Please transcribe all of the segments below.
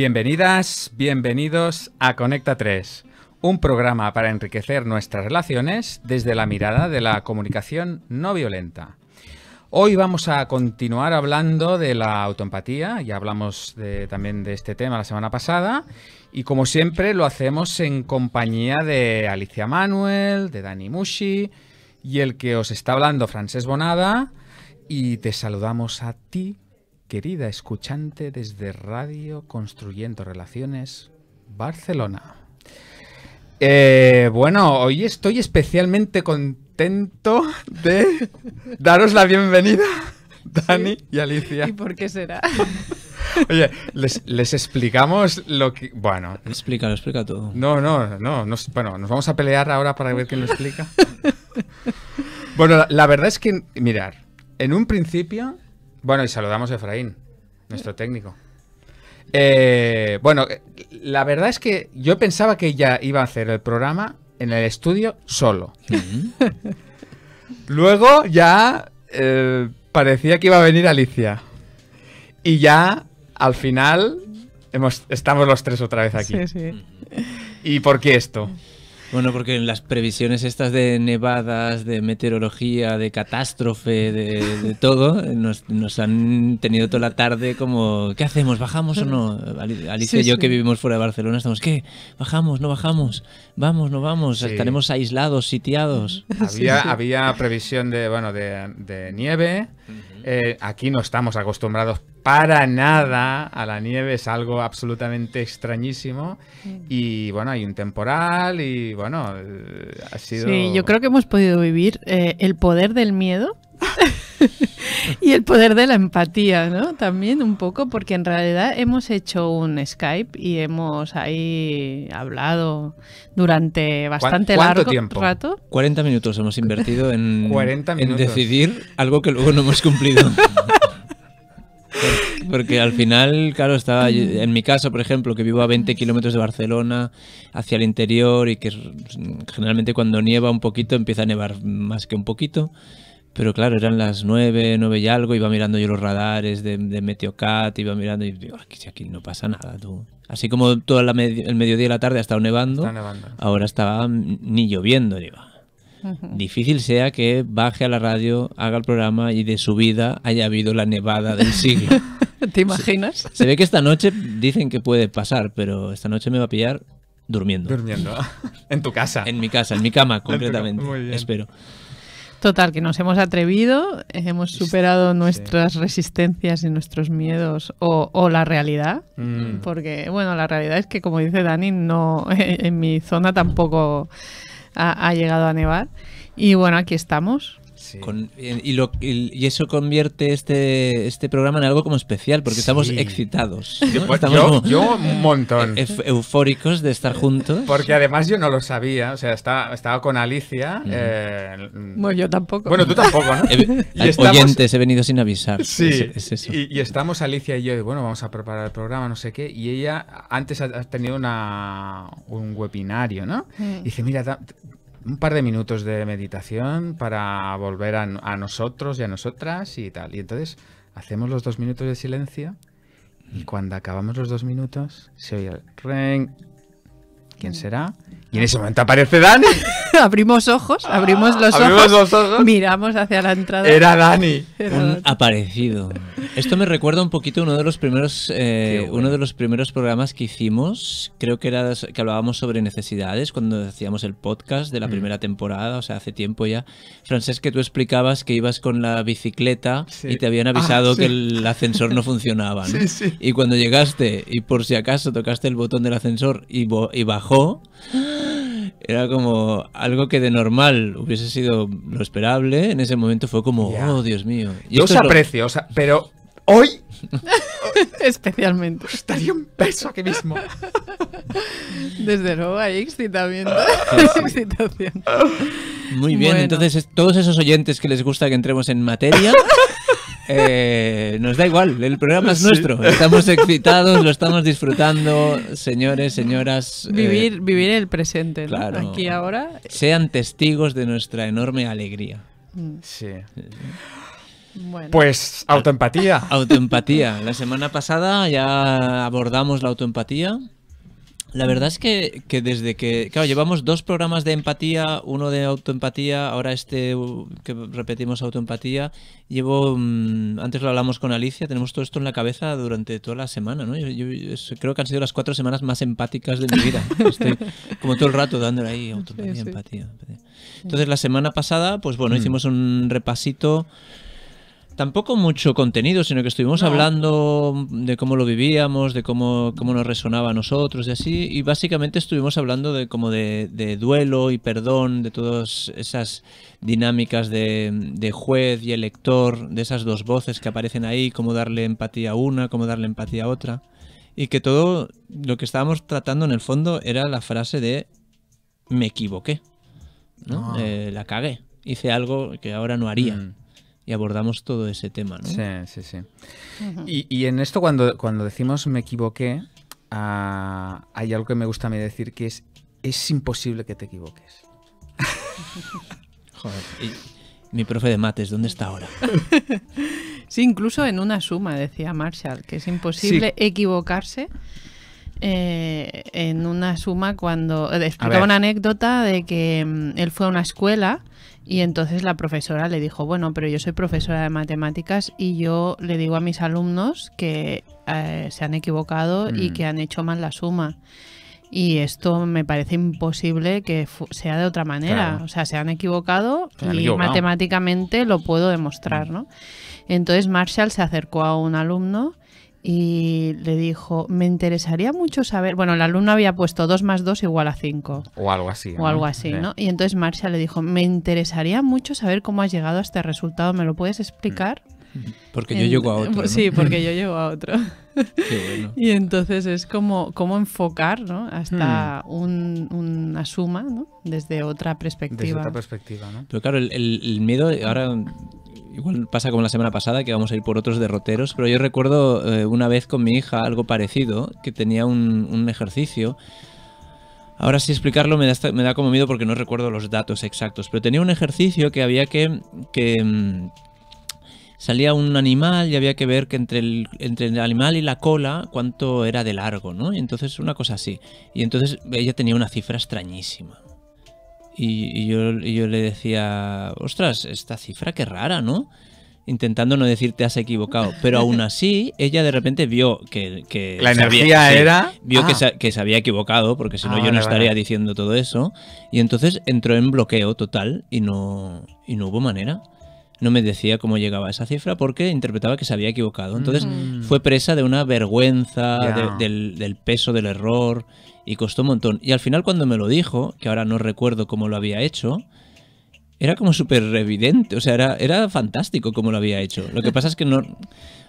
Bienvenidas, bienvenidos a Conecta 3, un programa para enriquecer nuestras relaciones desde la mirada de la comunicación no violenta. Hoy vamos a continuar hablando de la autoempatía, ya hablamos también de este tema la semana pasada, y como siempre lo hacemos en compañía de Alicia Manuel, de Dani Mushi, y el que os está hablando, Francés Bonada, y te saludamos a ti, querida escuchante desde Radio Construyendo Relaciones Barcelona. Eh, bueno, hoy estoy especialmente contento de daros la bienvenida, Dani y Alicia. ¿Y por qué será? Oye, les, explicamos lo que. Bueno. Explica, lo explica todo. No, no, no. bueno, nos vamos a pelear ahora para ver quién lo explica. bueno, la, la verdad es que, mirar, en un principio bueno, y saludamos a Efraín, nuestro técnico. Eh, bueno, eh, la verdad es que yo pensaba que ya iba a hacer el programa en el estudio solo. Luego ya eh, parecía que iba a venir Alicia. Y ya al final hemos, estamos los tres otra vez aquí. Sí, sí. ¿Y por qué esto? Bueno, porque en las previsiones estas de nevadas, de meteorología, de catástrofe, de, todo, nos, nos, han tenido toda la tarde como, ¿qué hacemos? ¿Bajamos o no? Alicia y yo que vivimos fuera de Barcelona estamos, ¿qué? ¿Bajamos? ¿No bajamos? ¿Vamos? ¿No vamos? Estaremos aislados, sitiados. Había, previsión de, bueno, de, nieve. Eh, aquí no estamos acostumbrados para nada a la nieve, es algo absolutamente extrañísimo. Mm. Y bueno, hay un temporal y bueno, ha sido... Sí, yo creo que hemos podido vivir eh, el poder del miedo. y el poder de la empatía, ¿no? También un poco, porque en realidad hemos hecho un Skype y hemos ahí hablado durante bastante largo tiempo? rato. 40 minutos hemos invertido en, en decidir algo que luego no hemos cumplido. Porque, al final, claro, estaba en mi caso, por ejemplo, que vivo a 20 kilómetros de Barcelona, hacia el interior y que generalmente cuando nieva un poquito empieza a nevar más que un poquito. Pero claro, eran las 9, 9 y algo, iba mirando yo los radares de, de Meteocat, iba mirando y digo, aquí, ah, aquí no pasa nada, tú. Así como todo el mediodía y la tarde ha estado nevando, ahora estaba ni lloviendo, va difícil sea que baje a la radio, haga el programa y de su vida haya habido la nevada del siglo. ¿Te imaginas? Se, ve que esta noche dicen que puede pasar, pero esta noche me va a pillar durmiendo. Durmiendo. En tu casa. En mi casa, en mi cama, completamente. Espero. Total, que nos hemos atrevido, hemos superado nuestras resistencias y nuestros miedos o, la realidad, mm. porque bueno, la realidad es que como dice Dani, no en mi zona tampoco ha, llegado a nevar. Y bueno, aquí estamos. Eh, y, eso convierte este, este programa en algo como especial, porque estamos excitados. Pues, estamos yo, un montón. E-, eufóricos de estar juntos. Porque además yo no lo sabía, o sea, estaba, estaba con Alicia. Eh, bueno, yo tampoco. Bueno, tú tampoco, ¿no? Oyentes, he venido sin avisar. Sí, Y, estamos Alicia y yo, bueno, vamos a preparar el programa, no sé qué, y ella antes ha, tenido una, un webinario, ¿no? Mm. dice, mira, un par de minutos de meditación para volver a, nosotros y a nosotras y tal. Y entonces hacemos los dos minutos de silencio y cuando acabamos los dos minutos se oye el ring. ¿Quién será? Y en ese momento aparece Dani. abrimos ojos, abrimos los ojos, Miramos hacia la entrada. Era Dani. aparecido. Esto me recuerda un poquito uno de los primeros eh, uno de los primeros programas que hicimos, creo que era que hablábamos sobre necesidades cuando hacíamos el podcast de la mm. primera temporada, o sea, hace tiempo ya. Francés, que tú explicabas que ibas con la bicicleta y te habían avisado ah, que el ascensor no funcionaba, ¿no? Y cuando llegaste y por si acaso tocaste el botón del ascensor y, y bajó, era como algo que de normal hubiese sido lo esperable. En ese momento fue como, oh, Dios mío. Yo os aprecio, pero hoy. Especialmente. Estaría un peso aquí mismo. Desde luego hay excitamiento. Ah, Excitación. Muy bien, entonces todos esos oyentes que les gusta que entremos en materia. Eh, nos da igual, el programa es nuestro. Estamos excitados, lo estamos disfrutando, señores, señoras. Eh, vivir, vivir el presente, ¿no? aquí ahora. Sean testigos de nuestra enorme alegría. Mm. Sí. Pues autoempatía. Autoempatía. La semana pasada ya abordamos la autoempatía. La verdad es que, desde que. Claro, llevamos dos programas de empatía, uno de autoempatía, ahora este que repetimos autoempatía. Llevo. Mm, antes lo hablamos con Alicia, tenemos todo esto en la cabeza durante toda la semana, ¿no? Yo, creo que han sido las cuatro semanas más empáticas de mi vida. Estoy como todo el rato dándole ahí autoempatía, empatía. Entonces, la semana pasada, pues bueno, mm. hicimos un repasito tampoco mucho contenido, sino que estuvimos hablando de cómo lo vivíamos, de cómo, nos resonaba a nosotros y así. Y básicamente estuvimos hablando de como de, duelo y perdón, de todas esas dinámicas de, juez y elector, de esas dos voces que aparecen ahí, cómo darle empatía a una, cómo darle empatía a otra. Y que todo lo que estábamos tratando en el fondo era la frase de me equivoqué, ¿no? Ah. Eh, la cagué, hice algo que ahora no haría. Mm y abordamos todo ese tema. ¿no? Sí, sí, sí. y, en esto cuando, cuando decimos me equivoqué, ah, hay algo que me gusta a mí decir que es es imposible que te equivoques. Joder, mi profe de mates, ¿dónde está ahora? Sí, incluso en una suma, decía Marshall, que es imposible equivocarse eh, en una suma cuando... Eh, explicaba una anécdota de que mm, él fue a una escuela y entonces la profesora le dijo, bueno, pero yo soy profesora de matemáticas y yo le digo a mis alumnos que eh, se han equivocado y mm. que han hecho mal la suma. Y esto me parece imposible que sea de otra manera. O sea, se han equivocado y matemáticamente lo puedo demostrar, mm. ¿no? Entonces Marshall se acercó a un alumno y le dijo, me interesaría mucho saber, bueno, el alumno había puesto 2 más 2 igual a 5. O algo así. O algo así, ¿no? Y entonces Marcia le dijo, me interesaría mucho saber cómo has llegado a este resultado, ¿me lo puedes explicar? Mm. Porque yo llego a otro. Pues sí, porque yo llego a otro. Qué bueno. Y entonces es como, como enfocar ¿no? hasta hmm. una suma ¿no? desde otra perspectiva. Desde otra perspectiva, ¿no? Pero claro, el miedo, ahora igual pasa como la semana pasada, que vamos a ir por otros derroteros, pero yo recuerdo eh, una vez con mi hija algo parecido, que tenía un, ejercicio. Ahora sí explicarlo me da, me da, como miedo porque no recuerdo los datos exactos, pero tenía un ejercicio que había que... que mm, salía un animal y había que ver que entre el, entre el animal y la cola cuánto era de largo, ¿no? Y entonces una cosa así. Y entonces ella tenía una cifra extrañísima. Y, yo, yo, le decía, ostras, esta cifra qué rara, ¿no? Intentando no decir te has equivocado. Pero aún así, ella de repente vio que... la energía era... vio que, se, que, se, había equivocado, porque si no ah, yo no estaría diciendo todo eso. Y entonces entró en bloqueo total y no, y no hubo manera. No me decía cómo llegaba a esa cifra porque interpretaba que se había equivocado. Entonces mm. fue presa de una vergüenza, del, del peso del error y costó un montón. Y al final cuando me lo dijo, que ahora no recuerdo cómo lo había hecho, era como súper evidente, o sea, era, era fantástico cómo lo había hecho. Lo que pasa es que no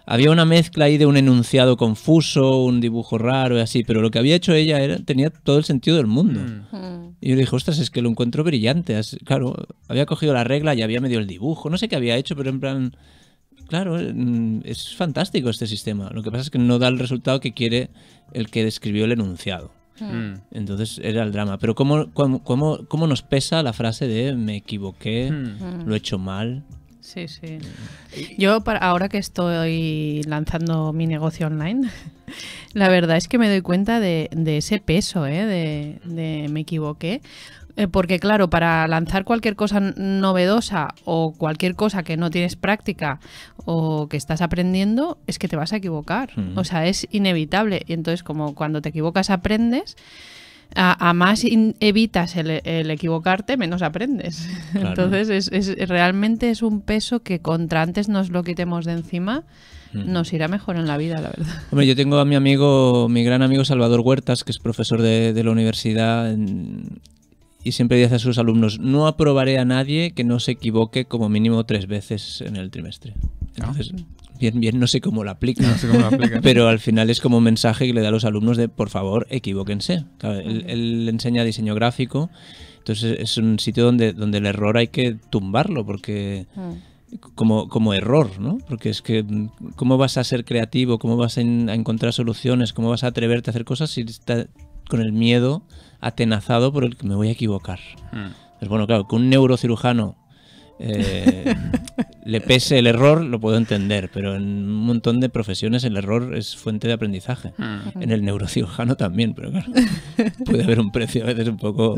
había una mezcla ahí de un enunciado confuso, un dibujo raro y así, pero lo que había hecho ella era, tenía todo el sentido del mundo. Mm. Y yo le dije, ostras, es que lo encuentro brillante. Claro, había cogido la regla y había medio el dibujo, no sé qué había hecho, pero en plan, claro, es fantástico este sistema. Lo que pasa es que no da el resultado que quiere el que describió el enunciado. Mm. Mm. Entonces era el drama. Pero ¿cómo, cómo, cómo, nos pesa la frase de me equivoqué, mm. lo he hecho mal? Sí, sí. Yo ahora que estoy lanzando mi negocio online, la verdad es que me doy cuenta de, ese peso, ¿eh? de me equivoqué, eh, porque claro, para lanzar cualquier cosa novedosa o cualquier cosa que no tienes práctica o que estás aprendiendo, es que te vas a equivocar. O sea, es inevitable. Y entonces, como cuando te equivocas aprendes, a, más evitas el, equivocarte, menos aprendes. Entonces, es, realmente es un peso que contra antes nos lo quitemos de encima nos irá mejor en la vida, la verdad. Hombre, yo tengo a mi amigo, mi gran amigo Salvador Huertas, que es profesor de, de la universidad en, y siempre dice a sus alumnos, no aprobaré a nadie que no se equivoque como mínimo tres veces en el trimestre. Entonces, ah, bien, bien, no sé cómo lo aplica, pero al final es como un mensaje que le da a los alumnos de, por favor, equivóquense. él, enseña diseño gráfico, entonces es un sitio donde, donde el error hay que tumbarlo, porque... Mm. Como, como, error, ¿no? Porque es que, ¿cómo vas a ser creativo? ¿Cómo vas a, a encontrar soluciones? ¿Cómo vas a atreverte a hacer cosas si estás con el miedo atenazado por el que me voy a equivocar. Mm. Es pues bueno, claro, que un neurocirujano eh, le pese el error, lo puedo entender, pero en un montón de profesiones el error es fuente de aprendizaje. Mm. En el neurocirujano también, pero claro, puede haber un precio a veces un poco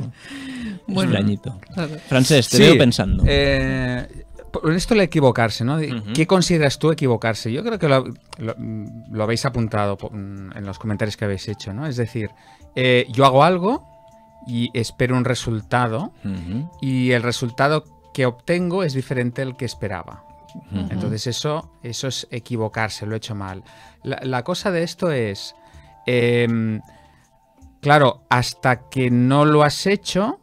extrañito. Francés, te veo pensando. Eh, esto le equivocarse, ¿no? ¿Qué consideras tú equivocarse? Yo creo que lo, habéis apuntado en los comentarios que habéis hecho, ¿no? Es decir, eh, yo hago algo, y espero un resultado y el resultado que obtengo es diferente al que esperaba. Entonces eso, es equivocarse, lo he hecho mal. La, cosa de esto es, em, claro, hasta que no lo has hecho,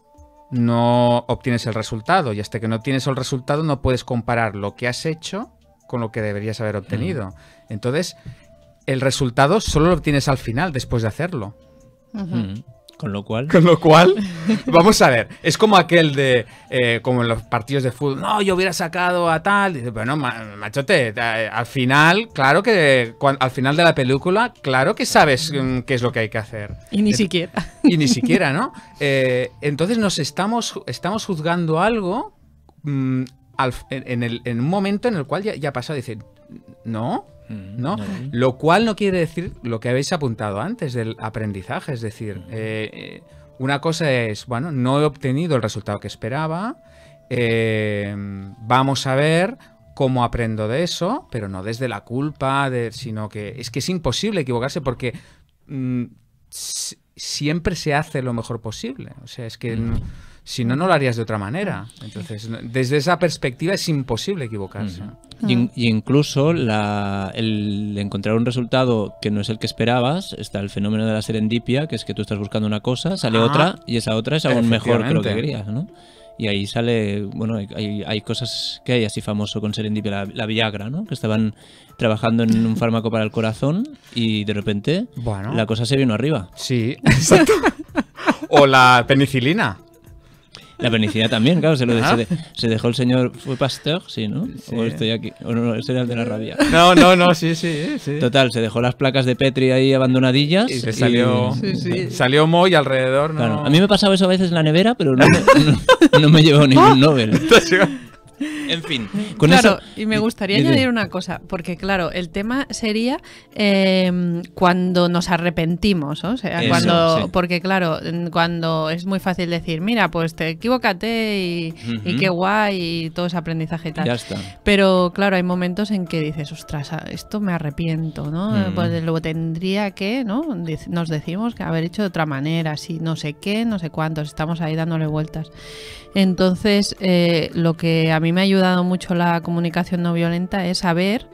no obtienes el resultado y hasta que no tienes el resultado no puedes comparar lo que has hecho con lo que deberías haber obtenido. Entonces, el resultado solo lo obtienes al final, después de hacerlo. Con lo cual. Con lo cual, vamos a ver, es como aquel de, eh, como en los partidos de fútbol, no, yo hubiera sacado a tal, dice, bueno machote, al final, claro que, al final de la película, claro que sabes mm, qué es lo que hay que hacer. Y ni siquiera. Y ni siquiera, ¿no? Eh, entonces nos estamos, estamos juzgando algo mm, en, el, en, un momento en el cual ya, pasó. pasó dice, no, ¿no? Lo cual no quiere decir lo que habéis apuntado antes del aprendizaje, es decir, eh, una cosa es, bueno, no he obtenido el resultado que esperaba, eh, vamos a ver cómo aprendo de eso, pero no desde la culpa, sino que es que es imposible equivocarse porque mm, siempre se hace lo mejor posible, o sea, es que... Si no, no lo harías de otra manera. Entonces, desde esa perspectiva es imposible equivocarse. y, incluso el encontrar un resultado que no es el que esperabas, está el fenómeno de la serendipia, que es que tú estás buscando una cosa, sale otra, y esa otra es aún mejor que lo que querías, ¿no? Y ahí sale, bueno, hay, cosas que hay así famoso con serendipia, la, la, Viagra, ¿no? Que estaban trabajando en un fármaco para el corazón y de repente bueno. la cosa se vino arriba. Sí, o la penicilina. La pernicidad también, claro, se lo se, dejó el señor. ¿Fue Pasteur? Sí, ¿no? O estoy aquí. O no, ese era el de la rabia. No, no, no, sí, sí, sí. Total, se dejó las placas de Petri ahí abandonadillas. Y se salió. Sí, sí. Eh, salió Moy alrededor, ¿no? Claro, a mí me pasaba eso a veces en la nevera, pero no, no, me llevó ningún Nobel en fin. Con claro, eso, y me gustaría añadir una cosa, porque claro, el tema sería em, cuando nos arrepentimos, ¿no? o sea, cuando, porque claro, cuando es muy fácil decir, mira, pues te equivocaste y, qué guay y todo ese aprendizaje y tal. Ya está. Pero claro, hay momentos en que dices, ostras, esto me arrepiento, ¿no? Mm. Pues luego tendría que, ¿no? Nos decimos que haber hecho de otra manera, así, no sé qué, no sé cuántos, estamos ahí dándole vueltas. Entonces, eh, lo que a mí me ayuda dado mucho la comunicación no violenta es saber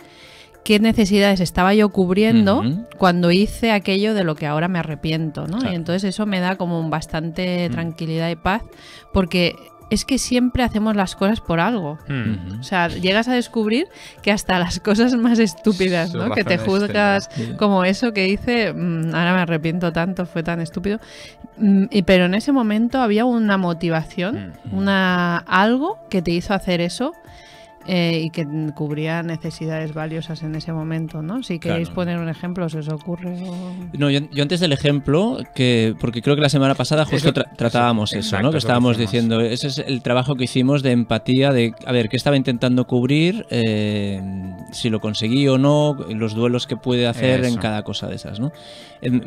qué necesidades estaba yo cubriendo cuando hice aquello de lo que ahora me arrepiento, ¿no? Y entonces eso me da como bastante tranquilidad y paz, porque es que siempre hacemos las cosas por algo. Hmm. O sea, llegas a descubrir que hasta las cosas más estúpidas, ¿no? Que te juzgas como eso que hice, mm, ahora me arrepiento tanto, fue tan estúpido. Mm, pero en ese momento había una motivación, hmm. una algo que te hizo hacer eso eh, y que cubría necesidades valiosas en ese momento, ¿no? Si queréis poner un ejemplo, ¿se os ocurre? No, yo, antes del ejemplo, que porque creo que la semana pasada justo tratábamos eso, ¿no? Que estábamos diciendo, ese es el trabajo que hicimos de empatía, de, a ver, qué estaba intentando cubrir, eh, si lo conseguí o no, los duelos que puede hacer en cada cosa de esas, ¿no?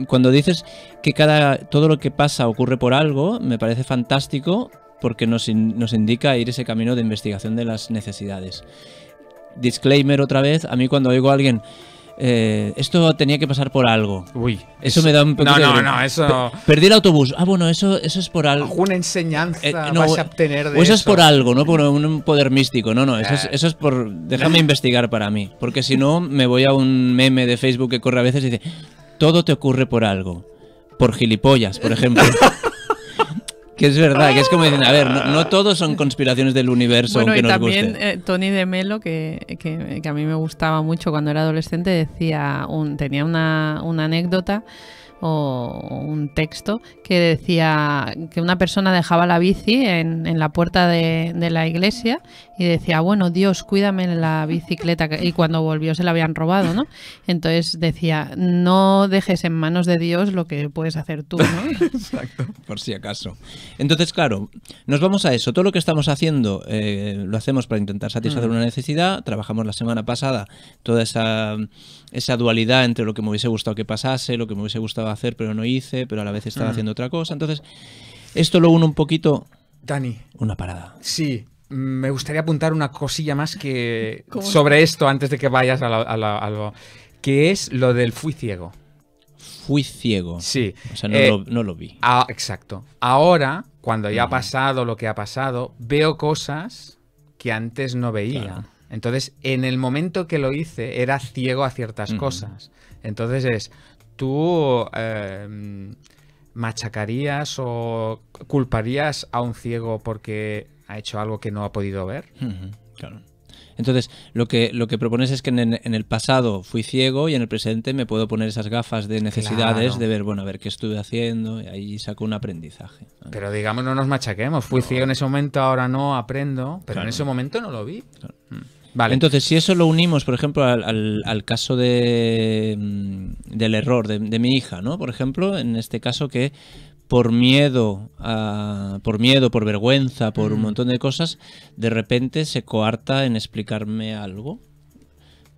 Cuando dices que cada, todo lo que pasa ocurre por algo, me parece fantástico, porque nos, nos indica ir ese camino de investigación de las necesidades. Disclaimer otra vez, a mí cuando oigo a alguien, eh, esto tenía que pasar por algo. Uy. Eso, me da un poquito No, no, no, eso... Perdí el autobús. Ah, bueno, eso, eso es por algo. Alguna enseñanza eh, vas a obtener eso, es por algo, no por un poder místico. No, no, eso, es, eh. por... Déjame investigar para mí. Porque si no, me voy a un meme de Facebook que corre a veces y dice, todo te ocurre por algo. Por gilipollas, por ejemplo. Que es verdad, que es como dicen, a ver, no, ah. todos son conspiraciones del universo. Bueno, y también eh, Tony de Melo, que, que, que, a mí me gustaba mucho cuando era adolescente, decía un, tenía una, una anécdota o un texto que decía que una persona dejaba la bici en, en la puerta de, de, la iglesia y decía, bueno, Dios, cuídame en la bicicleta. Y cuando volvió se la habían robado, ¿no? Entonces decía, no dejes en manos de Dios lo que puedes hacer tú, ¿no? Exacto, por si acaso. Entonces, claro, nos vamos a eso. Todo lo que estamos haciendo eh, lo hacemos para intentar satisfacer mm. una necesidad. Trabajamos la semana pasada toda esa, dualidad entre lo que me hubiese gustado que pasase, lo que me hubiese gustado hacer, pero no hice, pero a la vez estaba mm. haciendo otra cosa. Entonces, esto lo uno un poquito... Dani. Una parada. Sí, me gustaría apuntar una cosilla más que sobre esto antes de que vayas a, la, que es lo del fui ciego. Fui ciego. Sí. O sea, no, lo, eh, vi. exacto. Ahora, cuando ya ha pasado lo que ha pasado, veo cosas que antes no veía. Entonces, en el momento que lo hice, era ciego a ciertas cosas. Entonces es, tú em, machacarías o culparías a un ciego porque ha hecho algo que no ha podido ver. claro. Entonces, lo que, lo que propones es que en, el pasado fui ciego y en el presente me puedo poner esas gafas de necesidades de ver, bueno, a ver qué estuve haciendo y ahí saco un aprendizaje. Pero digamos, no nos machaquemos. Fui ciego en ese momento, ahora no aprendo, pero en ese momento no lo vi. Mm. Vale. Entonces, si eso lo unimos, por ejemplo, al, caso mm, del error de, de, mi hija, ¿no? Por ejemplo, en este caso que por miedo, por miedo, por vergüenza, por un mm. montón de cosas, de repente se coarta en explicarme algo.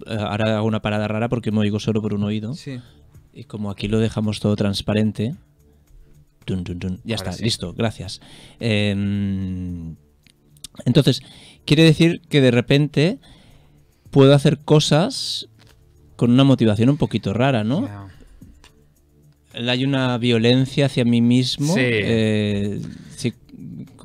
Eh, ahora hago una parada rara porque me oigo solo por un oído. Y como aquí lo dejamos todo transparente. ya está, listo, gracias. Em, entonces, quiere decir que de repente puedo hacer cosas con una motivación un poquito rara, ¿no? hay una violencia hacia mí mismo. Sí. Eh,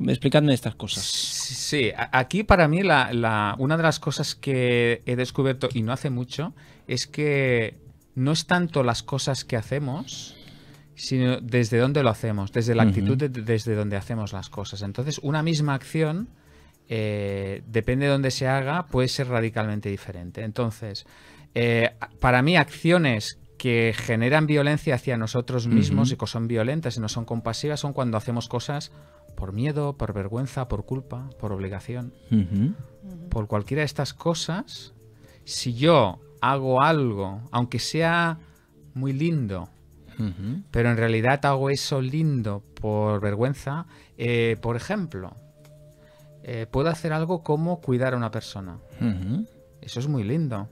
explicadme estas cosas. Sí, aquí para mí la, una de las cosas que he descubierto, y no hace mucho, es que no es tanto las cosas que hacemos, sino desde dónde lo hacemos, desde la actitud desde donde hacemos las cosas. Entonces, una misma acción, eh, depende de dónde se haga, puede ser radicalmente diferente. Entonces, eh, para mí acciones que generan violencia hacia nosotros mismos y que son violentas y no son compasivas son cuando hacemos cosas por miedo, por vergüenza, por culpa, por obligación. Por cualquiera de estas cosas, si yo hago algo, aunque sea muy lindo, pero en realidad hago eso lindo por vergüenza, eh, por ejemplo, eh, puedo hacer algo como cuidar a una persona. Eso es muy lindo.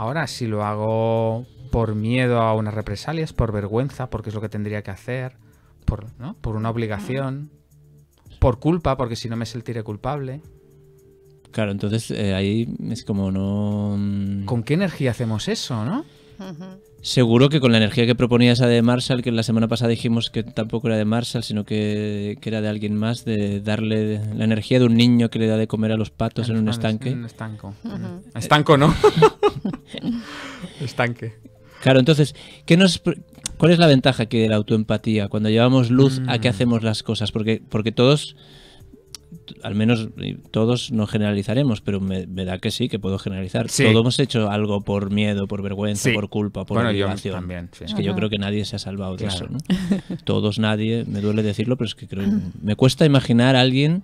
Ahora, si lo hago por miedo a unas represalias, por vergüenza, porque es lo que tendría que hacer, por, ¿no? por una obligación, por culpa, porque si no me sentiré culpable. Claro, entonces eh, ahí es como no... Mm, ¿Con qué energía hacemos eso, no? Seguro que con la energía que proponía esa de Marshall, que la semana pasada dijimos que tampoco era de Marshall, sino que, era de alguien más, de darle la energía de un niño que le da de comer a los patos en, un estanque. un estanco. Eh, estanco, ¿no? Estanque. Claro, entonces, ¿qué nos, ¿cuál es la ventaja que de la autoempatía cuando llevamos luz a qué mm. hacemos las cosas? Porque, porque todos al menos todos no generalizaremos, pero me, da que sí, que puedo generalizar. Todos hemos hecho algo por miedo, por vergüenza, por culpa, por obligación. Es que yo creo que nadie se ha salvado de eso. todos, nadie, me duele decirlo, pero es que creo, me cuesta imaginar a alguien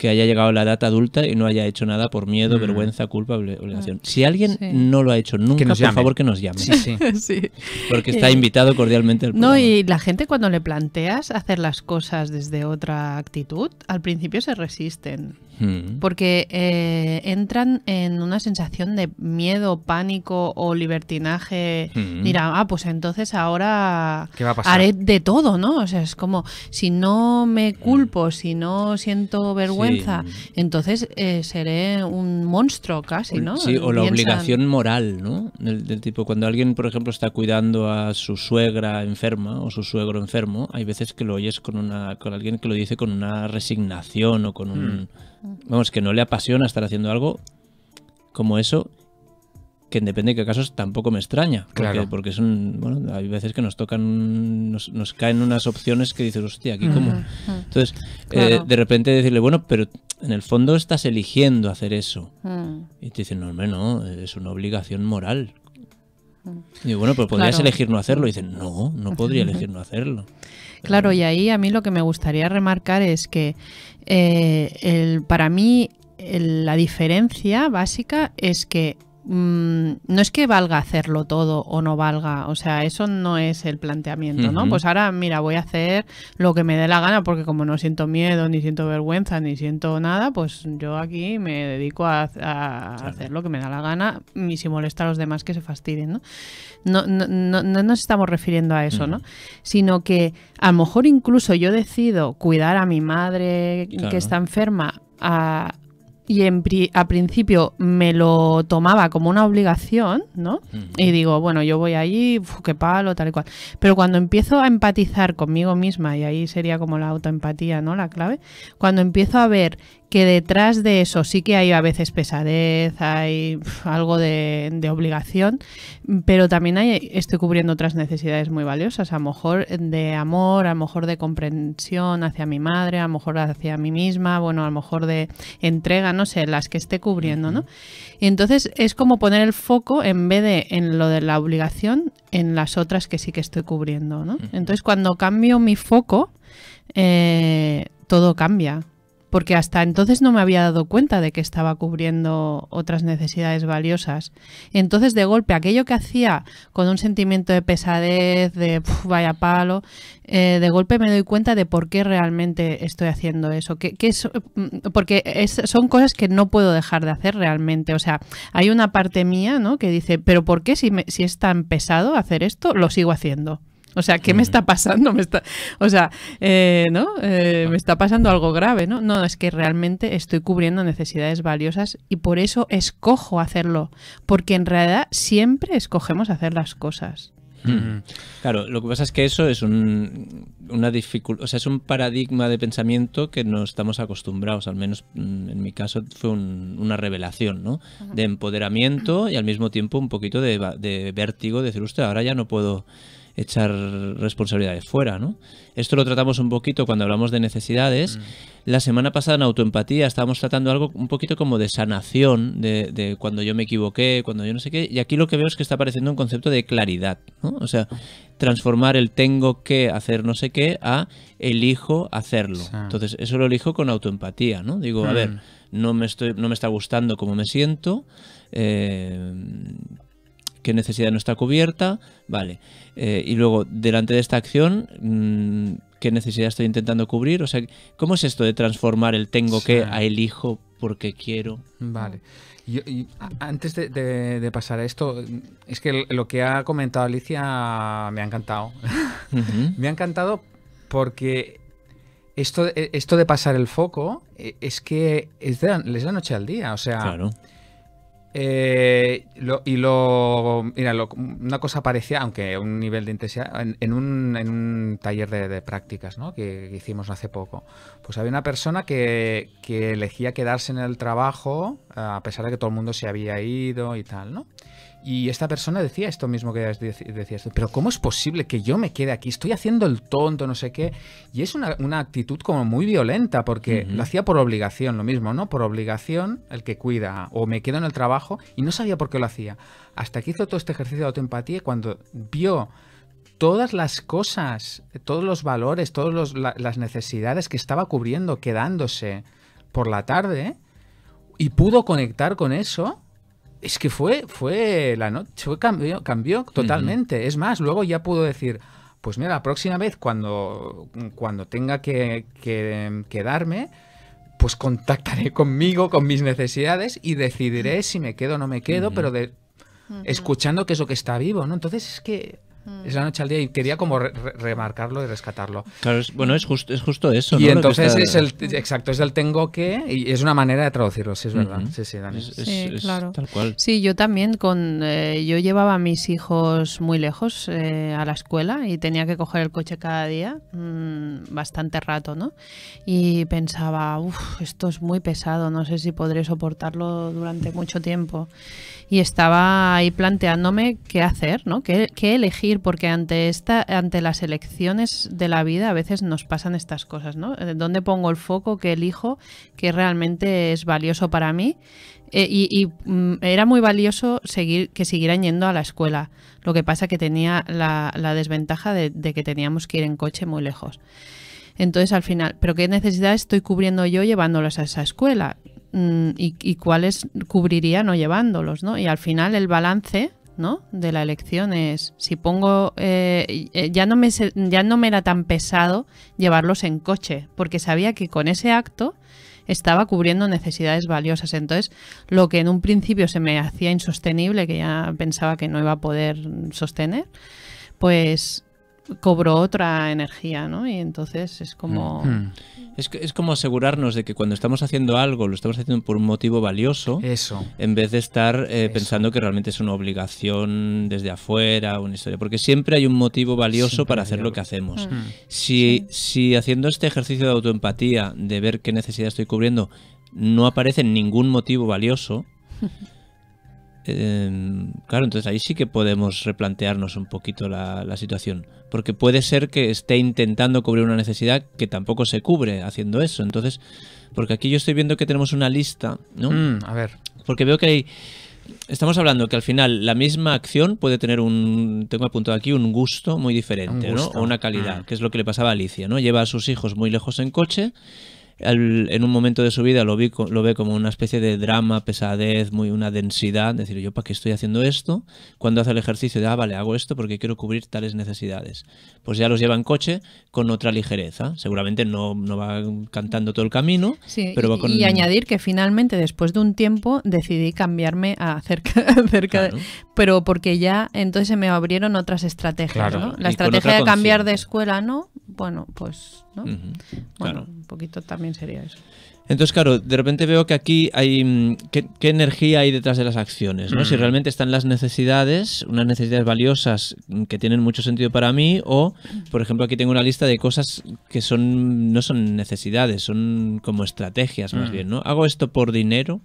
que haya llegado la edad adulta y no haya hecho nada por miedo, mm. vergüenza, culpa, obligación. Ah, si alguien no lo ha hecho nunca, por favor que nos llame. Sí, sí. Porque está invitado cordialmente al programa. No, y la gente cuando le planteas hacer las cosas desde otra actitud, al principio se resisten. Mm. Porque eh, entran en una sensación de miedo, pánico o libertinaje. Mm. Mira, ah, pues entonces ahora haré de todo, ¿no? O sea, es como, si no me culpo, si no siento vergüenza, entonces eh, seré un monstruo casi, ¿no? Sí, o la obligación moral, ¿no? Del, tipo, cuando alguien, por ejemplo, está cuidando a su suegra enferma o su suegro enfermo, hay veces que lo oyes con, una, con alguien que lo dice con una resignación o con un... Hmm. Vamos, que no le apasiona estar haciendo algo como eso que en depende de qué casos tampoco me extraña. Porque, claro. porque son, bueno, hay veces que nos tocan, nos, caen unas opciones que dices, hostia, aquí cómo. Entonces, eh, de repente decirle, bueno, pero en el fondo estás eligiendo hacer eso. Mm. Y te dicen, no, hombre, no, es una obligación moral. Y mm. bueno, pero podrías elegir no hacerlo. Y dicen, no, no podría elegir no hacerlo. Claro, y ahí a mí lo que me gustaría remarcar es que eh, para mí la diferencia básica es que Mm, no es que valga hacerlo todo o no valga, o sea, eso no es el planteamiento, ¿no? Pues ahora, mira, voy a hacer lo que me dé la gana, porque como no siento miedo, ni siento vergüenza, ni siento nada, pues yo aquí me dedico a, hacer lo que me da la gana y si molesta a los demás que se fastidien, ¿no? No, nos estamos refiriendo a eso, ¿no? Sino que a lo mejor incluso yo decido cuidar a mi madre que está enferma a y en pri a principio me lo tomaba como una obligación, ¿no? Y digo, bueno, yo voy allí, qué palo, tal y cual. Pero cuando empiezo a empatizar conmigo misma, y ahí sería como la autoempatía, ¿no? La clave, cuando empiezo a ver que detrás de eso sí que hay a veces pesadez, hay algo de, obligación, pero también hay, estoy cubriendo otras necesidades muy valiosas, a lo mejor de amor, a lo mejor de comprensión hacia mi madre, a lo mejor hacia mí misma, bueno, a lo mejor de entrega, no sé, las que esté cubriendo, ¿no? Y entonces es como poner el foco en vez de en lo de la obligación, en las otras que sí que estoy cubriendo, ¿no? Entonces cuando cambio mi foco, eh, todo cambia porque hasta entonces no me había dado cuenta de que estaba cubriendo otras necesidades valiosas. Entonces, de golpe, aquello que hacía con un sentimiento de pesadez, de vaya palo, eh, de golpe me doy cuenta de por qué realmente estoy haciendo eso. Que, es, mm, porque son cosas que no puedo dejar de hacer realmente. O sea, hay una parte mía ¿no? que dice, pero ¿por qué si, si es tan pesado hacer esto, lo sigo haciendo? O sea, ¿qué me está pasando? Me está, o sea, eh, ¿no? Eh, me está pasando algo grave, ¿no? No, es que realmente estoy cubriendo necesidades valiosas y por eso escojo hacerlo. Porque en realidad siempre escogemos hacer las cosas. Claro, lo que pasa es que eso es un, una dificultad o sea, es un paradigma de pensamiento que no estamos acostumbrados, al menos mm, en mi caso fue una revelación, ¿no? De empoderamiento y al mismo tiempo un poquito de, de vértigo, de decir, usted, ahora ya no puedo echar responsabilidades fuera, ¿no? Esto lo tratamos un poquito cuando hablamos de necesidades. Mm. La semana pasada en autoempatía estábamos tratando algo un poquito como de sanación, de, cuando yo me equivoqué, cuando yo no sé qué, y aquí lo que veo es que está apareciendo un concepto de claridad, O sea, transformar el tengo que hacer no sé qué a elijo hacerlo. Entonces, eso lo elijo con autoempatía, ¿no? Digo, a ver, mm. no me, estoy, no me está gustando cómo me siento, eh, qué necesidad no está cubierta, vale. Eh, y luego, delante de esta acción, mm, qué necesidad estoy intentando cubrir. O sea, ¿cómo es esto de transformar el tengo que a elijo porque quiero? Vale. antes de, pasar a esto, es que lo que ha comentado Alicia me ha encantado. me ha encantado porque esto, e, esto de pasar el foco e, es que es da noche al día. O sea, claro. Eh, y lo, mira, una cosa parecía, aunque un nivel de intensidad, en, un, en un, taller de, prácticas ¿no? que, hicimos hace poco. Pues había una persona que, que, elegía quedarse en el trabajo a pesar de que todo el mundo se había ido y tal, ¿no? Y esta persona decía esto mismo que decías esto, pero ¿cómo es posible que yo me quede aquí? Estoy haciendo el tonto, no sé qué. Y es una, actitud como muy violenta, porque lo hacía por obligación, lo mismo, ¿no? Por obligación, el que cuida, o me quedo en el trabajo, y no sabía por qué lo hacía. Hasta que hizo todo este ejercicio de autoempatía, cuando vio todas las cosas, todos los valores, todas las necesidades que estaba cubriendo, quedándose por la tarde, ¿eh? y pudo conectar con eso, es que fue, fue la noche, cambió, cambió, totalmente. Es más, luego ya pudo decir, pues mira, la próxima vez cuando, cuando tenga que, quedarme, pues contactaré conmigo, con mis necesidades y decidiré si me quedo o no me quedo, pero de, escuchando que es lo que está vivo, ¿no? Entonces es que Mm. Es la noche al día y quería como remarcarlo y rescatarlo. bueno, es, es justo eso. Y entonces es el, exacto, es el tengo que y es una manera de traducirlo, si es verdad. Sí, sí, Es, tal cual. Sí, yo también, con, eh, yo llevaba a mis hijos muy lejos eh, a la escuela y tenía que coger el coche cada día, mm, bastante rato, ¿no? Y pensaba, uff, esto es muy pesado, no sé si podré soportarlo durante mucho tiempo. Y estaba ahí planteándome qué hacer, ¿no? ¿Qué, qué elegir? porque ante, esta, ante las elecciones de la vida a veces nos pasan estas cosas, ¿no? Eh, ¿Dónde pongo el foco que elijo que realmente es valioso para mí? Eh, y, mm, era muy valioso seguir que siguieran yendo a la escuela. Lo que pasa que tenía la, desventaja de, que teníamos que ir en coche muy lejos. Entonces, al final, ¿pero qué necesidad estoy cubriendo yo llevándolos a esa escuela? Mm, ¿Y, cuáles cubriría no llevándolos, ¿no? Y al final el balance ¿no? De la elección es, si pongo, eh, eh, ya, no me, ya no me era tan pesado llevarlos en coche, porque sabía que con ese acto estaba cubriendo necesidades valiosas. Entonces, lo que en un principio se me hacía insostenible, que ya pensaba que no iba a poder sostener, pues cobró otra energía, ¿no? Y entonces es como... Mm. Hmm. Es, como asegurarnos de que cuando estamos haciendo algo, lo estamos haciendo por un motivo valioso, Eso. en vez de estar eh, pensando que realmente es una obligación desde afuera, una historia, porque siempre hay un motivo valioso para hacer lo que hacemos. Hmm. Si, si haciendo este ejercicio de autoempatía, de ver qué necesidad estoy cubriendo, no aparece ningún motivo valioso, Em, claro, entonces ahí sí que podemos replantearnos un poquito la, situación, porque puede ser que esté intentando cubrir una necesidad que tampoco se cubre haciendo eso. Entonces, porque aquí yo estoy viendo que tenemos una lista, ¿no? Mm, a ver. Porque veo que hay... Estamos hablando que al final la misma acción puede tener un, tengo apuntado aquí, un gusto muy diferente, ¿no? O una calidad, mm. que es lo que le pasaba a Alicia, ¿no? Lleva a sus hijos muy lejos en coche en un momento de su vida lo, vi, lo ve como una especie de drama, pesadez, muy una densidad, decir, yo para qué estoy haciendo esto, cuando hace el ejercicio de, ah, vale, hago esto porque quiero cubrir tales necesidades. Pues ya los lleva en coche con otra ligereza, seguramente no, va cantando todo el camino, Y añadir que finalmente, después de un tiempo, decidí cambiarme a cerca, Pero porque ya entonces se me abrieron otras estrategias, La estrategia de cambiar de escuela, ¿no? Bueno, pues... bueno, poquito también sería eso. Entonces, claro, de repente veo que aquí hay. Mm, ¿Qué, energía hay detrás de las acciones? ¿no? Si mm. realmente están las necesidades, unas necesidades valiosas que tienen mucho sentido para mí, o, por ejemplo, aquí tengo una lista de cosas que son no son necesidades, son como estrategias más mm. bien, ¿no? ¿Hago esto por dinero?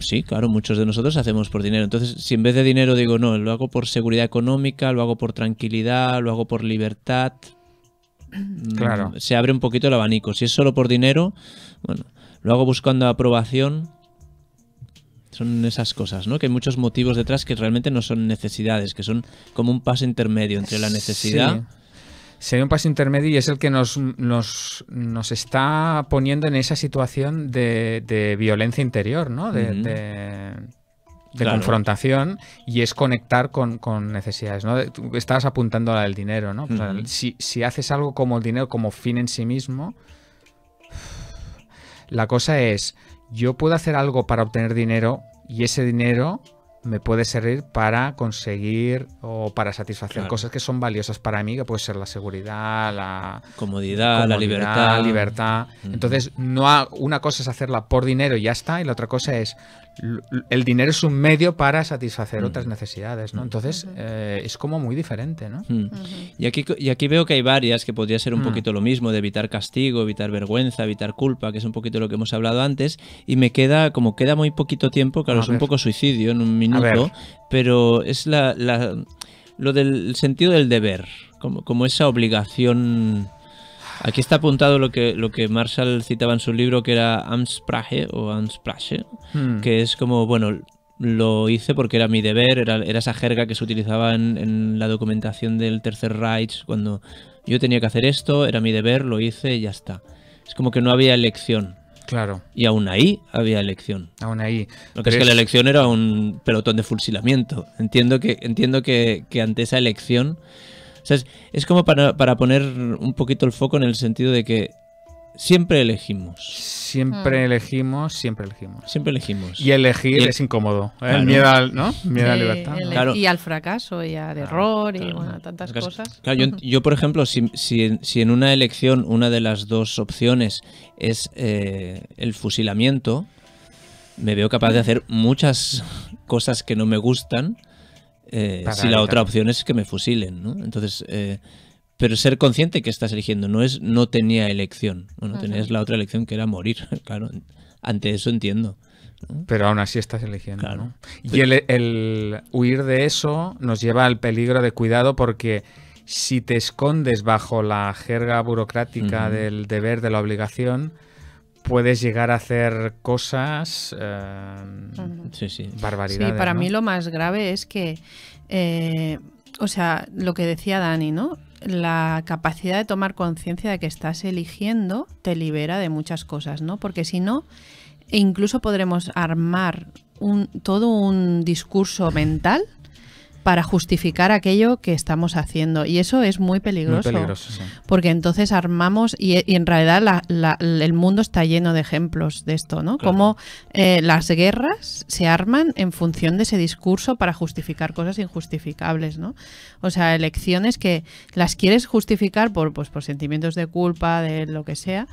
sí, claro, muchos de nosotros hacemos por dinero. Entonces, si en vez de dinero digo, no, lo hago por seguridad económica, lo hago por tranquilidad, lo hago por libertad, Mm, claro. se abre un poquito el abanico. Si es solo por dinero, bueno, lo hago buscando aprobación. Son esas cosas, ¿no? Que hay muchos motivos detrás que realmente no son necesidades, que son como un paso intermedio entre la necesidad. Sí. Sería un paso intermedio y es el que nos, nos, está poniendo en esa situación de, violencia interior, ¿no? de de confrontación y es conectar con, necesidades. ¿no? estabas apuntando a la del dinero, ¿no? si, si, haces algo como el dinero, como fin en sí mismo, la cosa es, yo puedo hacer algo para obtener dinero y ese dinero me puede servir para conseguir o para satisfacer cosas que son valiosas para mí, que puede ser la seguridad, la comodidad, la libertad. libertad. Entonces, no una cosa es hacerla por dinero y ya está, y la otra cosa es el dinero es un medio para satisfacer otras mm. necesidades, ¿no? Mm. Entonces eh, es como muy diferente, ¿no? Mm. y, aquí, y aquí veo que hay varias que podría ser un poquito lo mismo, de evitar castigo, evitar vergüenza, evitar culpa, que es un poquito lo que hemos hablado antes, y me queda, como queda muy poquito tiempo, claro, es un poco suicidio en un minuto, pero es lo del sentido del deber, como esa obligación Aquí está apuntado lo que, lo que Marshall citaba en su libro, que era Amtsprache o Amtsprache, hmm. que es como, bueno, lo hice porque era mi deber, era, esa jerga que se utilizaba en, la documentación del Tercer Reich, cuando yo tenía que hacer esto, era mi deber, lo hice y ya está. Es como que no había elección. Claro. Y aún ahí había elección. Aún ahí. Lo que es que la elección era un pelotón de fusilamiento. Entiendo que, entiendo que ante esa elección es, como para, poner un poquito el foco en el sentido de que siempre elegimos. Siempre mm. elegimos, siempre elegimos. Siempre elegimos. Y elegir es incómodo. El miedo ¿no? miedo a la libertad. Y al fracaso, y al error, y a tantas cosas. yo, por ejemplo, si, en una elección una de las dos opciones es eh, el fusilamiento, me veo capaz de hacer muchas cosas que no me gustan eh, si la otra opción es que me fusilen, ¿no? Entonces, eh, pero ser consciente que estás eligiendo, no es no tenía elección, no tenías la otra elección que era morir, claro, ante eso entiendo. Pero aún así estás eligiendo. Y el, huir de eso nos lleva al peligro de cuidado porque si te escondes bajo la jerga burocrática del deber, de la obligación, puedes llegar a hacer cosas, eh, sí, sí. barbaridades. para mí lo más grave es que, eh, o sea, lo que decía Dani, ¿no? La capacidad de tomar conciencia de que estás eligiendo te libera de muchas cosas, ¿no? Porque si no, incluso podremos armar un, todo un discurso mental para justificar aquello que estamos haciendo. Y eso es muy peligroso. Porque entonces armamos, y, en realidad el mundo está lleno de ejemplos de esto, ¿no? como Cómo eh, las guerras se arman en función de ese discurso para justificar cosas injustificables, ¿no? O sea, elecciones que las quieres justificar por, pues, por sentimientos de culpa, de lo que sea,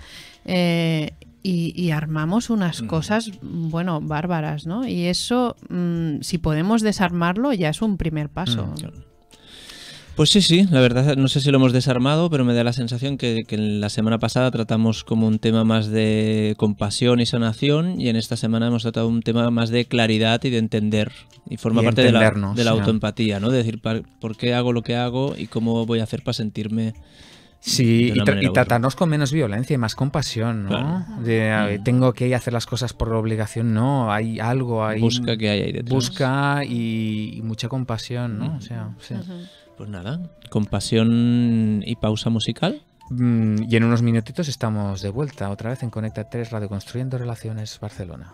eh, y, armamos unas cosas, bueno, bárbaras, ¿no? Y eso, mm, si podemos desarmarlo, ya es un primer paso. Pues sí, sí, la verdad no sé si lo hemos desarmado, pero me da la sensación que, que, la semana pasada tratamos como un tema más de compasión y sanación y en esta semana hemos tratado un tema más de claridad y de entender y forma parte de la, de la autoempatía, ¿no? De decir, ¿por qué hago lo que hago y cómo voy a hacer para sentirme Sí, y, tratarnos con menos violencia y más compasión, ¿no? Mm. tengo que hacer las cosas por obligación, no, hay algo ahí. Busca que Busca y, mucha compasión, ¿no? O sea, Pues nada, compasión y pausa musical. Mm, y en unos minutitos estamos de vuelta, otra vez en Conecta 3, Radio Construyendo Relaciones Barcelona.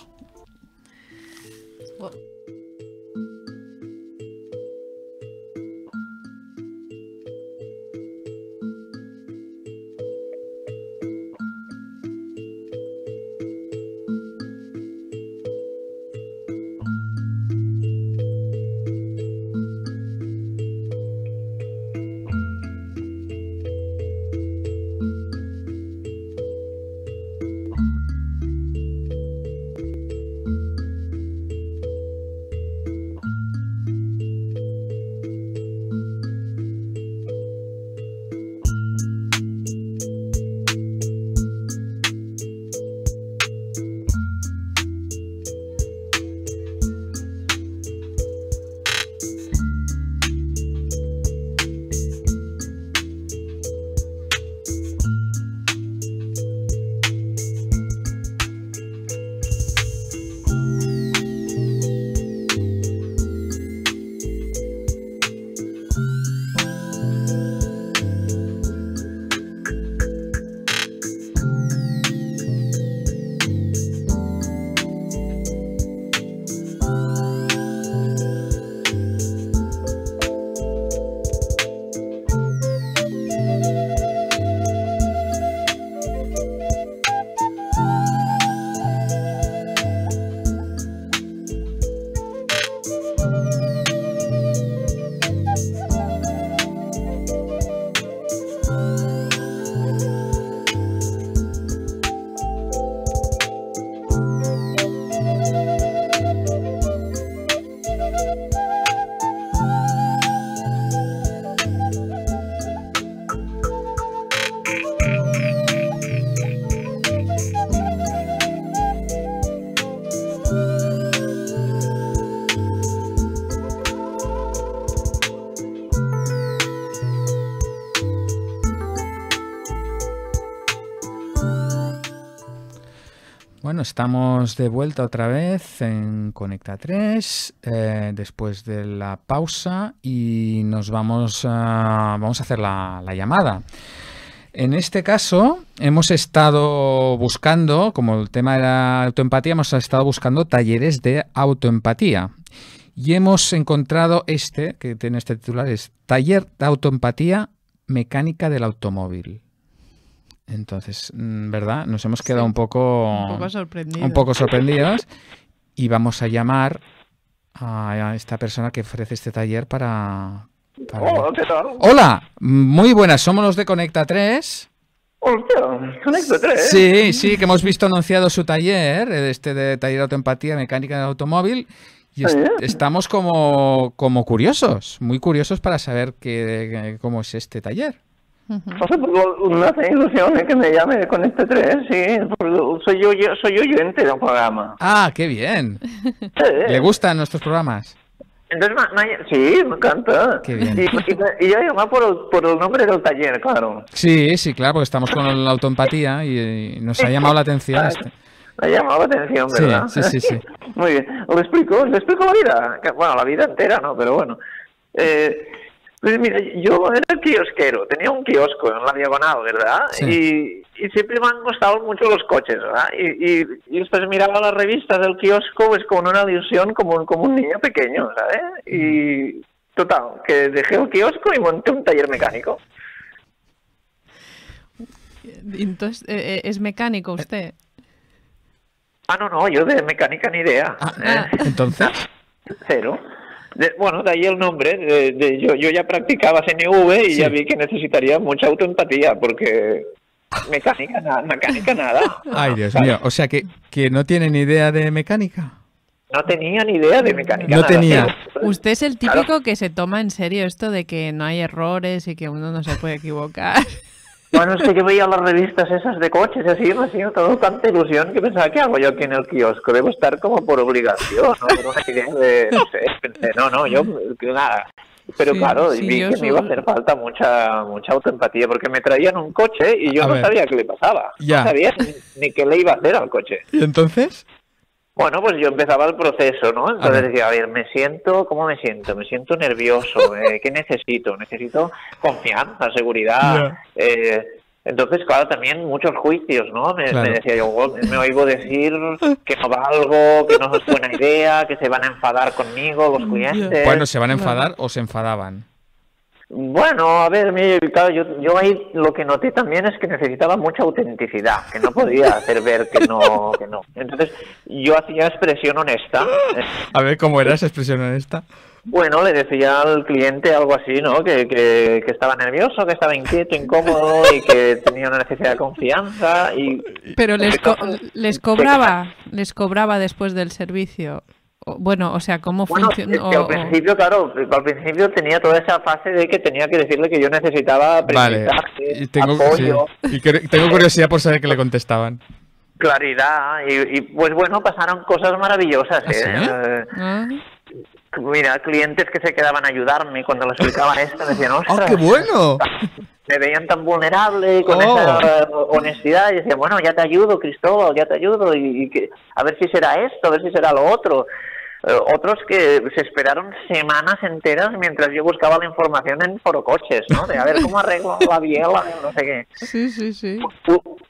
Estamos de vuelta otra vez en Conecta 3 eh, después de la pausa y nos vamos a, vamos a hacer la, la llamada. En este caso, hemos estado buscando, como el tema de la autoempatía, hemos estado buscando talleres de autoempatía. Y hemos encontrado este, que tiene este titular, es Taller de Autoempatía Mecánica del Automóvil. Entonces, mm, ¿verdad? Nos hemos quedado un poco... Un poco sorprendidos. y vamos a llamar a esta persona que ofrece este taller para... Hola, muy buenas, somos los de Conecta 3. Sí, sí, que hemos visto anunciado su taller, este de taller de autoempatía mecánica del automóvil. Y estamos como, como curiosos, muy curiosos para saber cómo es este taller. Pues, no sé pues, ilusiones que me llame con este tren, sí. Pues, soy yo, yo soy del programa. Ah, qué bien. ¿Le gustan nuestros programas? Entonces, sí, me encanta. Y, y, yo por, por, el nombre del taller, claro. Sí, sí, claro, porque estamos con la autoempatía y, nos ha llamado la atención. Este. Me ha llamado la atención, ¿verdad? Sí, sí, sí, Muy bien. Lo explico, le explico la vida. Bueno, la vida entera no, pero bueno. Eh, pues mira, yo era kiosquero, tenía un kiosco en la diagonal, ¿verdad? Y, siempre me han gustado mucho los coches, ¿verdad? Y, y, después miraba las revistas del kiosco es pues, con una ilusión como, un, como un niño pequeño, ¿sabes? Y total, que dejé el kiosco y monté un taller mecánico. Eh, entonces, eh, eh, ¿es mecánico usted? Ah, no, no, yo de mecánica ni idea. Ah, ah, entonces... Cero bueno, de ahí el nombre. yo, yo, ya practicaba CNV y ya vi que necesitaría mucha autoempatía porque mecánica, nada, mecánica nada. Ay, Dios mío. O sea, que, que no tiene ni idea de mecánica. No tenía ni idea de mecánica. No tenía. Usted es el típico que se toma en serio esto de que no hay errores y que uno no se puede equivocar. Bueno, es que yo veía las revistas esas de coches y así, me ha sido todo tanta ilusión que pensaba, ¿qué hago yo aquí en el kiosco? Debo estar como por obligación, ¿no? Por una idea de, no sé, pensé, no, no, yo, nada. Pero claro, vi que me iba a hacer falta mucha mucha autoempatía, porque me traían un coche y yo no sabía qué le pasaba. No sabía ni, ni qué le iba a hacer al coche. ¿Y entonces? Bueno, pues yo empezaba el proceso, ¿no? Entonces decía, a ver, me siento, ¿cómo me siento? Me siento nervioso, eh, ¿qué necesito? Necesito confianza, seguridad. Eh, entonces, claro, también muchos juicios, ¿no? Me, decía yo, oh, me oigo decir que no algo, que no es buena idea, que se van a enfadar conmigo los clientes. Bueno, se van a enfadar o se enfadaban. Bueno, a ver, claro, yo, yo, ahí lo que noté también es que necesitaba mucha autenticidad, que no podía hacer ver que no, que no. Entonces, yo hacía expresión honesta. A ver, ¿cómo era esa expresión honesta? Bueno, le decía al cliente algo así, ¿no? Que, estaba nervioso, que estaba inquieto, incómodo y que tenía una necesidad de confianza. Y... Pero les, este les cobraba, les cobraba después del servicio bueno, o sea, ¿cómo bueno, funciona? al principio, claro, al principio tenía toda esa fase de que tenía que decirle que yo necesitaba vale. tengo, apoyo. Y tengo curiosidad por saber qué le contestaban. Claridad, y, pues bueno, pasaron cosas maravillosas. ¿Ah, ¿eh? eh ah. Mira, clientes que se quedaban a ayudarme cuando les explicaba esto, me decían, ¡Oh, qué bueno! me veían tan vulnerable con oh. esa honestidad y decía, bueno, ya te ayudo, Cristóbal, ya te ayudo y, que, a ver si será esto, a ver si será lo otro. Eh, otros que se esperaron semanas enteras mientras yo buscaba la información en forocoches, ¿no? De a ver cómo arreglo la biela, no sé qué. Sí, sí, sí.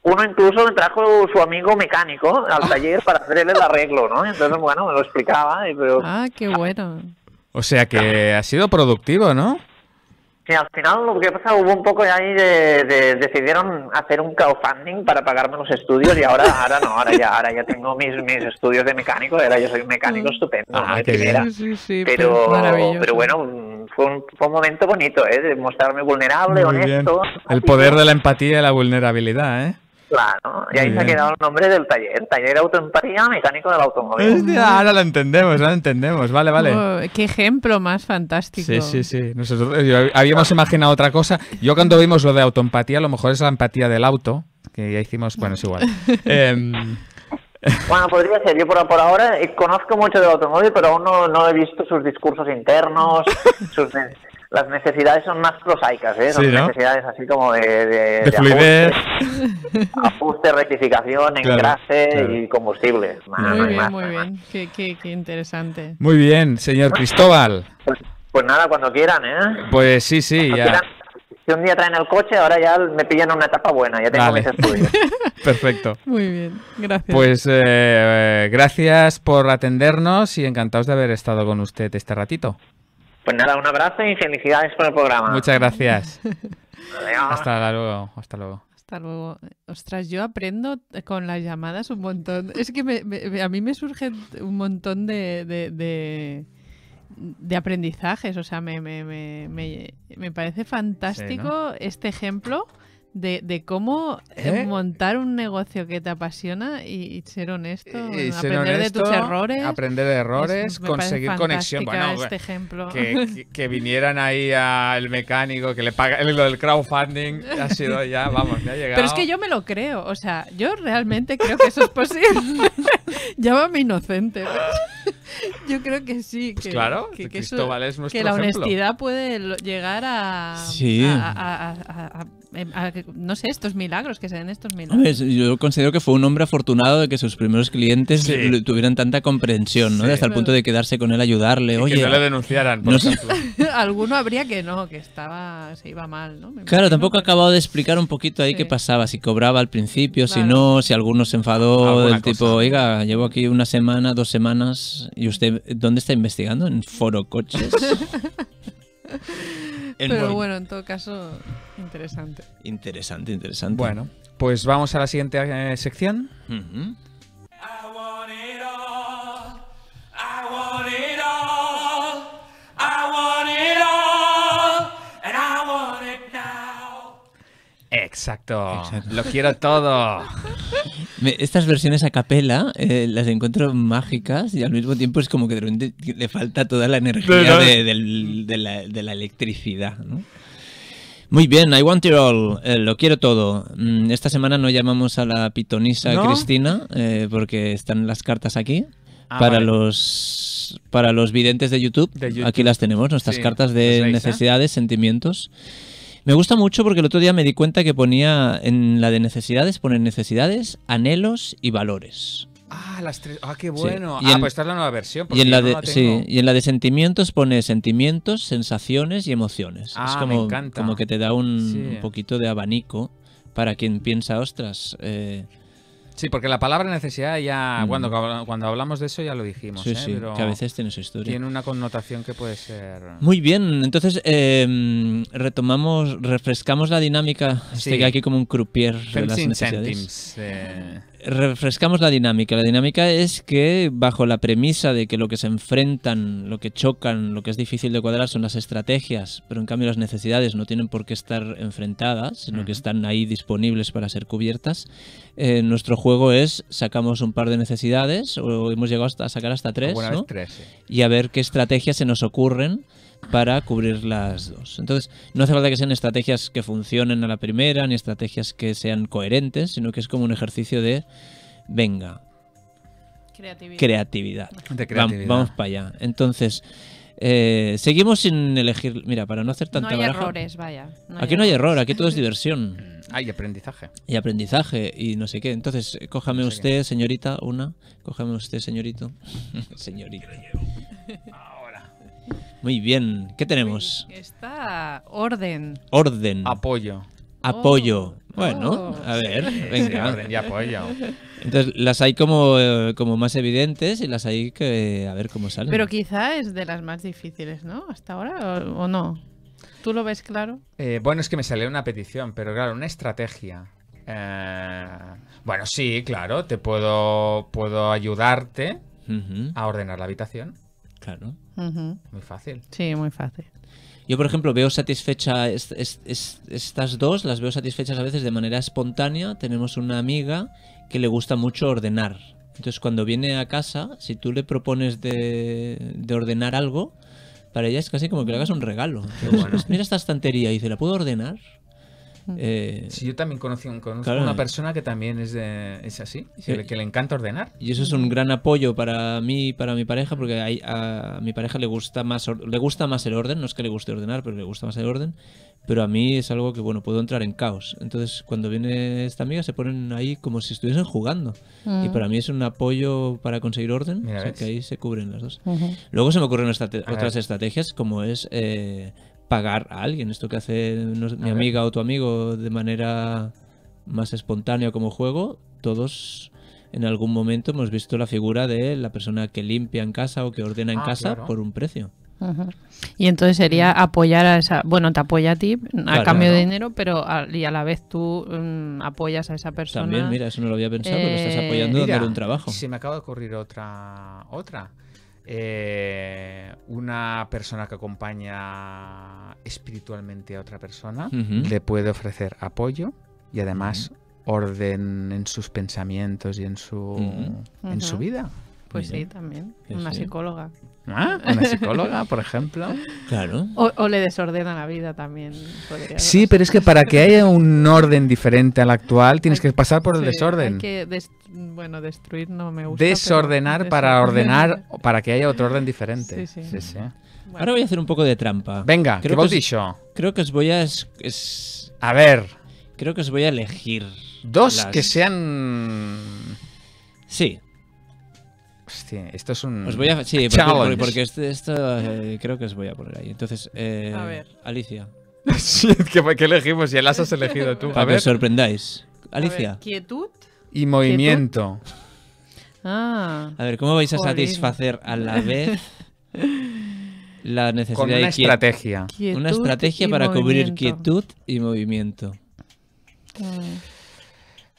Uno incluso me trajo su amigo mecánico al taller para hacerle el arreglo, ¿no? Entonces, bueno, me lo explicaba. Y, pero... Ah, qué bueno. O sea que ha sido productivo, ¿no? Sí, al final lo que pasa hubo un poco ahí de, decidieron hacer un crowdfunding para pagarme los estudios y ahora ahora no ahora ya ahora ya tengo mis, mis estudios de mecánico ahora yo soy un mecánico estupendo pero pero bueno fue un, momento bonito eh de mostrarme vulnerable honesto el poder de la empatía y la vulnerabilidad eh Claro, y ahí se ha quedado el nombre del taller, Taller de autoempatía Mecánico del Automóvil. ahora lo entendemos, ahora lo entendemos, vale, vale. Oh, qué ejemplo más fantástico. Sí, sí, sí. Eh, habíamos imaginado otra cosa. Yo cuando vimos lo de autoempatía, a lo mejor es la empatía del auto, que ya hicimos, bueno, es igual. Em, bueno, podría ser. Yo por, ahora eh, conozco mucho del automóvil, pero aún no, no, he visto sus discursos internos, sus, las necesidades son más prosaicas, ¿eh? Son necesidades así como de... Ajuste, rectificación, engrase y combustible. muy bien, muy bien. Qué, interesante. Muy bien, señor Cristóbal. Pues, pues, nada, cuando quieran, ¿eh? Pues sí, sí, si un día traen el coche, ahora ya me pillan una etapa buena, ya tengo mis estudios. Perfecto. Muy bien, gracias. Pues eh, eh, gracias por atendernos y encantados de haber estado con usted este ratito. Pues nada, un abrazo y felicidades por el programa. Muchas gracias. Hasta luego. Hasta luego. Hasta luego. Ostras, yo aprendo con las llamadas un montón. Es que a mí me surge un montón de, de, aprendizajes. O sea, me, me parece fantástico este ejemplo de, cómo montar un negocio que te apasiona y, ser honesto, aprender de tus errores. Aprender de errores, conseguir conexión. Bueno, este ejemplo. Que, vinieran ahí al mecánico, que le paga lo del crowdfunding, ha sido ya, vamos, ya ha Pero es que yo me lo creo, o sea, yo realmente creo que eso es posible. Llámame inocente. Yo creo que sí. Que, claro, que, la honestidad puede llegar a, a, a no sé, estos milagros, que se den estos milagros. yo considero que fue un hombre afortunado de que sus primeros clientes tuvieran tanta comprensión, ¿no? Hasta el punto de quedarse con él, ayudarle. Y Oye, que no le denunciaran, por ejemplo. Alguno habría que no, que estaba, se iba mal, ¿no? claro, tampoco ha pues. acabado de explicar un poquito ahí qué pasaba, si cobraba al principio, si no, si alguno se enfadó del tipo, oiga, llevo aquí una semana, dos semanas, y usted, ¿dónde está investigando? ¿En Foro Coches? Pero bueno, en todo caso, Interesante. Interesante, interesante. Bueno, pues vamos a la siguiente eh, sección. Exacto. Lo quiero todo. estas versiones a capela eh, las encuentro mágicas y al mismo tiempo es como que de repente le falta toda la energía de, la, de la, electricidad. ¿no? Muy bien, I want it all, eh, lo quiero todo. Mm, esta semana no llamamos a la pitonisa Cristina eh, porque están las cartas aquí. Ah, para los para los videntes de YouTube, aquí las tenemos, nuestras cartas de pues necesidades, sentimientos. Me gusta mucho porque el otro día me di cuenta que ponía en la de necesidades, poner necesidades, anhelos y valores. Ah, las tres. Ah, qué bueno. ah, pues esta es la nueva versión. Y en la, de, sí. y en la de sentimientos pone sentimientos, sensaciones y emociones. Ah, es como, me encanta. como que te da un, poquito de abanico para quien piensa, ostras. Eh". Sí, porque la palabra necesidad ya, cuando, cuando hablamos de eso ya lo dijimos. Sí, ¿eh? sí, que a veces tiene su historia. Tiene una connotación que puede ser... Muy bien, entonces em, retomamos, refrescamos la dinámica. Sí. Estoy aquí como un croupier. de las necesidades. Eh refrescamos la dinámica. La dinámica es que bajo la premisa de que lo que se enfrentan, lo que chocan, lo que es difícil de cuadrar son las estrategias, pero en cambio las necesidades no tienen por qué estar enfrentadas, sino que están ahí disponibles para ser cubiertas. Eh, nuestro juego es sacamos un par de necesidades o hemos llegado hasta a sacar hasta tres, y a ver qué estrategias se nos ocurren para cubrir las dos. Entonces, no hace falta que sean estrategias que funcionen a la primera, ni estrategias que sean coherentes, sino que es como un ejercicio de, venga, creatividad. creatividad. vamos para allá. Entonces, eh, seguimos sin elegir. Mira, para no hacer tanta. No hay errores, vaya. hay aquí no hay error, aquí todo es diversión. Mm, hay aprendizaje. Y aprendizaje y no sé qué. Entonces, cójame usted, señorita, una. Cójame usted, señorito. señorita. Muy bien. ¿Qué tenemos? Está orden. Orden. Apoyo. Apoyo. Oh. bueno, oh. a ver, venga. orden y apoyo. Entonces, las hay como, eh, como más evidentes y las hay que eh, a ver cómo salen. Pero quizá es de las más difíciles, ¿no? Hasta ahora, ¿o, no? ¿Tú lo ves claro? Eh, bueno, es que me salió una petición, pero claro, una estrategia. bueno, sí, claro, te puedo, puedo ayudarte a ordenar la habitación. Claro. Muy fácil. Sí, muy fácil. Yo, por ejemplo, veo satisfecha estas dos, las veo satisfechas a veces de manera espontánea. Tenemos una amiga que le gusta mucho ordenar. Entonces, cuando viene a casa, si tú le propones de, ordenar algo, para ella es casi como que le hagas un regalo. Mira esta estantería y dice, ¿la puedo ordenar? Eh, sí, yo también conocí, conozco una persona que también es, es así, eh, que, le encanta ordenar. Y eso es un gran apoyo para mí y para mi pareja, porque a, mi pareja le gusta, más, le gusta más el orden, no es que le guste ordenar, pero le gusta más el orden. Pero a mí es algo que, bueno, puedo entrar en caos. Entonces, cuando viene esta amiga, se ponen ahí como si estuviesen jugando. Y mm. para mí es un apoyo para conseguir orden, o sea, que ahí se cubren las dos. Luego se me ocurren otras estrategias, como es... Eh, pagar a alguien. Esto que hace mi amiga o tu amigo de manera más espontánea como juego, todos en algún momento hemos visto la figura de la persona que limpia en casa o que ordena en ah, casa por un precio. Y entonces sería apoyar a esa, bueno, te apoya a ti a cambio de dinero, pero y a la vez tú mm, apoyas a esa persona. También, mira, eso no lo había pensado, pero estás apoyando a eh, dar un trabajo. Se me acaba de ocurrir otra, otra eh, una persona que acompaña espiritualmente a otra persona le puede ofrecer apoyo y además orden en sus pensamientos y en su, en su vida. Pues sí, también. Una psicóloga. Una ah, psicóloga, por ejemplo. Claro. O, le desordena la vida también. sí, pero es que para que haya un orden diferente al actual, tienes que pasar por el desorden. que bueno, destruir no me gusta. Desordenar para ordenar, para que haya otro orden diferente. Sí, sí. Ahora voy a hacer un poco de trampa. Venga, creo ¿qué que os, Creo que os voy a. A ver. Creo que os voy a elegir. Dos que sean. Sí, esto es un. Os voy a. Sí, porque, porque, esto, eh, creo que os voy a poner ahí. Entonces, eh, Alicia. ¿qué, elegimos? Ya las has elegido tú. a ver. sorprendáis. Alicia. quietud. Y movimiento. Ah. A ver, ¿cómo vais a satisfacer a la vez la necesidad de... Con una estrategia. una estrategia para cubrir quietud y movimiento.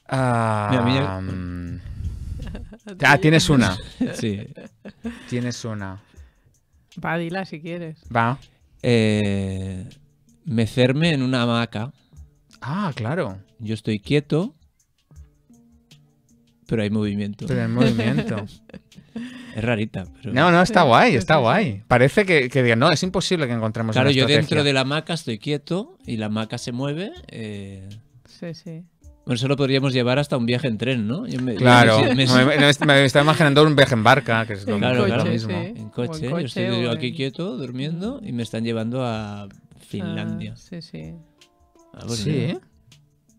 Ah. mira, mm. Ah, tienes una. Sí. Tienes una. Va, dila si quieres. Va. Eh, mecerme en una hamaca. Ah, claro. Yo estoy quieto, pero hay movimiento. Pero hay movimiento. Es rarita. No, no, está guay, está guay. Parece que, digan, no, es imposible que encontremos Claro, yo dentro de la hamaca estoy quieto y la hamaca se mueve. Eh, sí, sí. Bueno, eso lo podríamos llevar hasta un viaje en tren, ¿no? claro, me, está imaginando un viaje en barca, que es lo, claro, claro, mismo. En coche, yo estoy aquí quieto, durmiendo, y me están llevando a Finlandia. Ah, sí, sí. Ah, pues sí. ¿eh?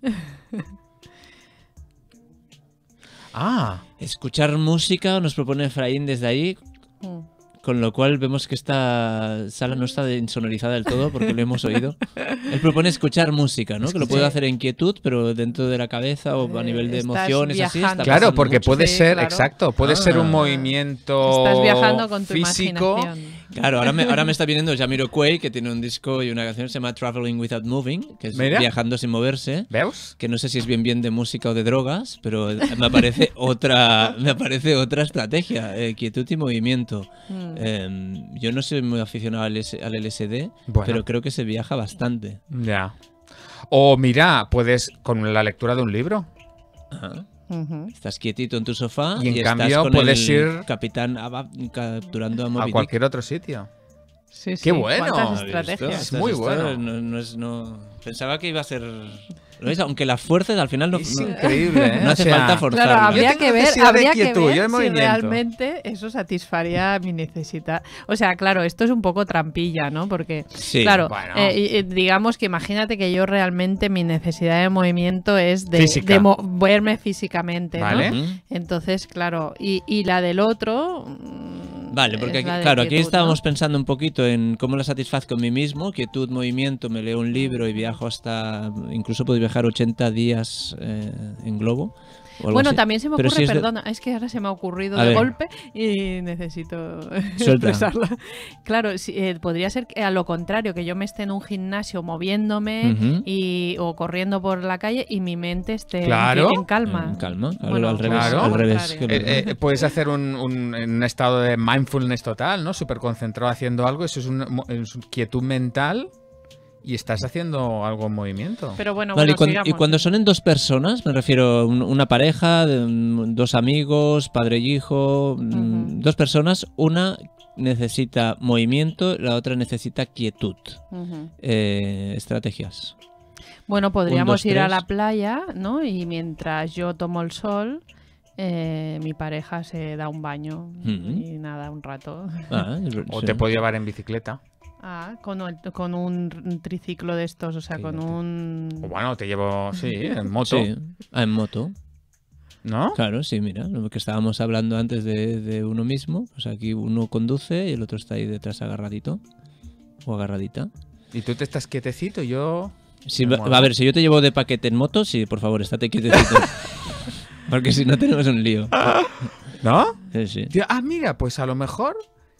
ah. Escuchar música nos propone Efraín desde ahí. Mm con lo cual vemos que esta sala no está insonorizada del todo porque lo hemos oído. Él propone escuchar música, ¿no? Que lo puede hacer en quietud, pero dentro de la cabeza o a eh, nivel de emociones, así. claro, porque puede ser, exacto, puede ser un ah. movimiento viajando con físico. Claro, ahora me, está viniendo Jamiro Quay, que tiene un disco y una canción que se llama Traveling Without Moving, que es viajando sin moverse. ¿Veos? Que no sé si es bien bien de música o de drogas, pero me aparece otra, me otra estrategia, eh, quietud y movimiento. Mm. Em, yo no soy muy aficionado al, LSD, pero creo que se viaja bastante. Ya. O mira, puedes con la lectura de un libro. Ajá. Estás quietito en tu sofá y, en cambio, puedes ir capitán capturando a cualquier otro sitio. Qué bueno. Es muy bueno. Pensaba que iba a ser. ¿Lo Aunque la fuerza al final no. increíble, ¿eh? No hace falta forzar. habría que ver, habría si realmente eso satisfaría mi necesidad. O sea, claro, esto es un poco trampilla, ¿no? Porque, claro, eh, digamos que imagínate que yo realmente mi necesidad de movimiento es de, moverme físicamente, ¿no? Entonces, claro, y la del otro Vale, eh, porque aquí, claro, aquí estábamos pensando un poquito en cómo la satisfazco con mí mismo, quietud, movimiento, me leo un libro y viajo hasta, incluso puedo viajar 80 días eh, en globo. Bueno, también se me ocurre, perdona, es que ahora se me ha ocurrido de golpe y necesito expresarla. Claro, eh, podría ser que, a lo contrario, que yo me esté en un gimnasio moviéndome y, o corriendo por la calle y mi mente esté en, calma. En calma, al, revés. puedes hacer un, estado de mindfulness total, ¿no? Súper concentrado haciendo algo, eso es, una quietud mental y estás haciendo algo en movimiento. Pero bueno, y, cuando, son en dos personas, me refiero una pareja, dos amigos, padre y hijo, mm, dos personas, una necesita movimiento, la otra necesita quietud. Eh, estrategias. Bueno, podríamos ir a la playa, ¿no? Y mientras yo tomo el sol, eh, mi pareja se da un baño y nada, un rato. Ah, o te puede llevar en bicicleta. Ah, con, un triciclo de estos, o sea, con un... Oh, bueno, te llevo, sí, en moto. Sí, en moto. ¿No? Claro, sí, mira, lo que estábamos hablando antes de, uno mismo, O pues sea, aquí uno conduce y el otro está ahí detrás agarradito o agarradita. Y tú te estás quietecito, yo... a ver, si yo te llevo de paquete en moto, sí, por favor, estate quietecito. Porque si no tenemos un lío. ¿No? Sí, sí. ah, mira, pues a lo mejor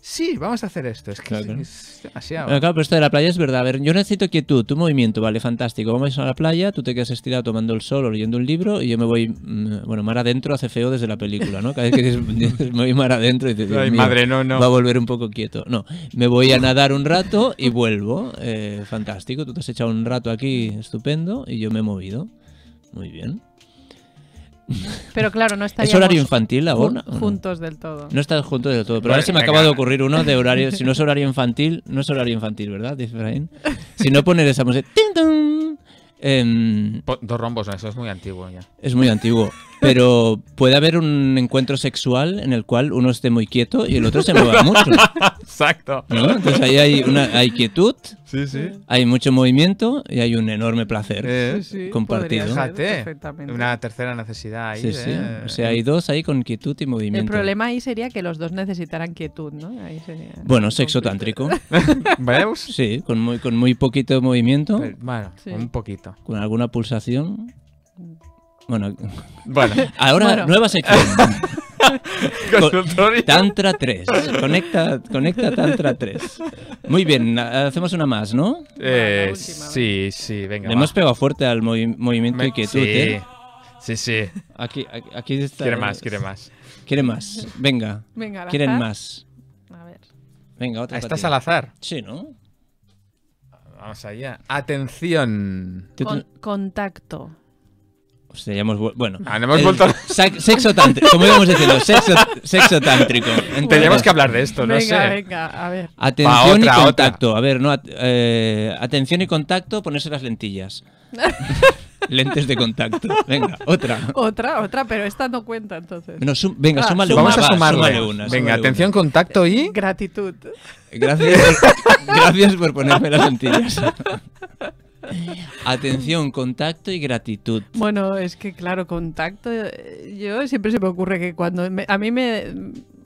sí, vamos a hacer esto. Es que así. es, claro, pero esto de la playa es verdad. A ver, yo necesito quietud, tu movimiento, vale, fantástico. Vamos a la playa, tú te quedas estirado tomando el sol o leyendo un libro y yo me voy, mm, bueno, mar adentro hace feo desde la película, ¿no? Cada vez que dices, me voy mar adentro y dices, Ay, madre, no, no. va a volver un poco quieto. No, me voy a nadar un rato y vuelvo. Eh, fantástico, tú te has echado un rato aquí, estupendo, y yo me he movido. Muy bien. Pero claro, no está ¿Es horario infantil juntos del todo. No está juntos del todo, pero ahora se me acaba de ocurrir uno de horario. Si no es horario infantil, no es horario infantil, ¿verdad, Si no poner esa música. Em, dos rombos, eso es muy antiguo ya. Es muy antiguo. Pero puede haber un encuentro sexual en el cual uno esté muy quieto y el otro se mueva mucho. Exacto. Entonces ahí hay, una, hay quietud, sí, sí. hay mucho movimiento y hay un enorme placer compartido. Fíjate, una tercera necesidad ahí. Sí, sí. O sea, hay dos ahí con quietud y movimiento. El problema ahí sería que los dos necesitaran quietud, ¿no? Ahí sería bueno, sexo tántrico. ¿Veus? Sí, con muy, con muy poquito movimiento. bueno, un poquito. Con alguna pulsación. Bueno, bueno. ahora nueva sección. Tantra 3. Conecta, conecta Tantra 3. Muy bien, hacemos una más, ¿no? Eh, sí, sí, venga. Le hemos pegado fuerte al movimiento y que ¿eh? sí. Sí, sí. Aquí, aquí está. Quiere más, quiere más. Quiere más. Venga. Venga Quieren más. A ver. Venga, otra. Estás al azar. Sí, ¿no? Vamos allá. Atención. contacto bueno, ah, sexo tántrico, como íbamos a sexo, sexo tántrico. Teníamos que hablar de esto, no sé. Atención y contacto, a ver, no, eh, atención y contacto, ponerse las lentillas. Lentes de contacto. Venga, otra. Otra, otra, pero esta no cuenta entonces. venga, súmale Vamos a sumarle. una, venga, atención, contacto y. Gratitud. Gracias, gracias por ponerme las lentillas. Atención, contacto y gratitud. Bueno, es que claro, contacto. Eh, yo siempre se me ocurre que cuando a mí me.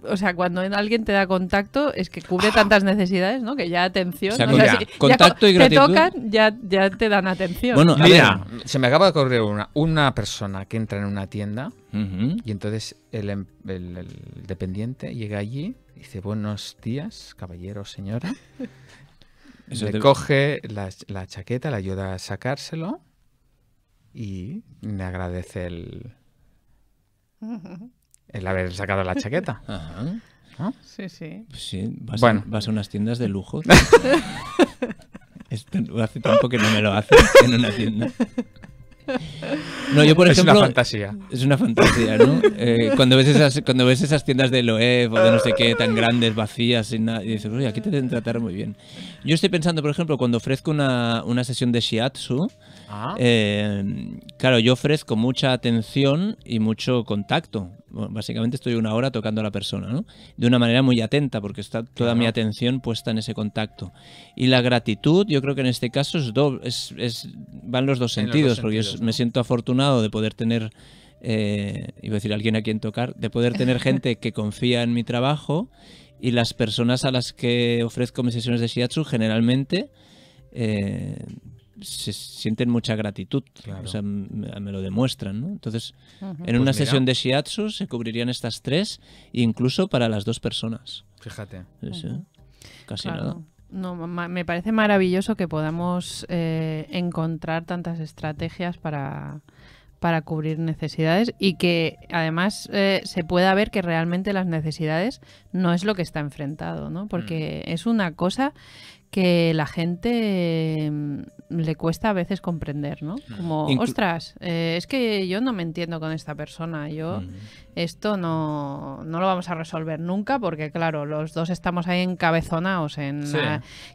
O sea, cuando alguien te da contacto, es que cubre tantas necesidades, ¿no? Que ya atención. O sea, contacto y gratitud. Te tocan, ya, ya te dan atención. Bueno, mira, se me acaba de ocurrir una. Una persona que entra en una tienda y entonces em, el, el dependiente llega allí y dice: Buenos días, caballero, señora. le coge la, chaqueta, le ayuda a sacárselo y le agradece el, haber sacado la chaqueta. Sí, sí. Pues sí vas bueno. A, vas a unas tiendas de lujo. hace tiempo que no me lo hacen en una tienda. No, yo por es ejemplo... Es una fantasía. Es una fantasía, ¿no? Eh, cuando, ves esas, cuando ves esas tiendas de Loeb o de no sé qué, tan grandes, vacías, y dices, uy aquí te deben tratar muy bien. Yo estoy pensando, por ejemplo, cuando ofrezco una, una sesión de shiatsu, eh, claro, yo ofrezco mucha atención y mucho contacto. básicamente estoy una hora tocando a la persona, ¿no? De una manera muy atenta, porque está toda mi atención puesta en ese contacto. Y la gratitud, yo creo que en este caso es, doble, van los dos sentidos, porque me siento afortunado de poder tener, eh, iba a decir alguien a quien tocar, de poder tener gente que confía en mi trabajo y las personas a las que ofrezco mis sesiones de shiatsu generalmente eh, se sienten mucha gratitud, o sea, me lo demuestran, ¿no? Entonces, en una pues sesión de shiatsu se cubrirían estas tres, incluso para las dos personas. Fíjate. Casi nada. No, me parece maravilloso que podamos eh, encontrar tantas estrategias para, para cubrir necesidades y que además eh, se pueda ver que realmente las necesidades no es lo que está enfrentado, ¿no? Porque mm. es una cosa que la gente mm, le cuesta a veces comprender, ¿no? Como, ostras, eh, es que yo no me entiendo con esta persona, yo esto no, no, lo vamos a resolver nunca porque, claro, los dos estamos ahí encabezonados en,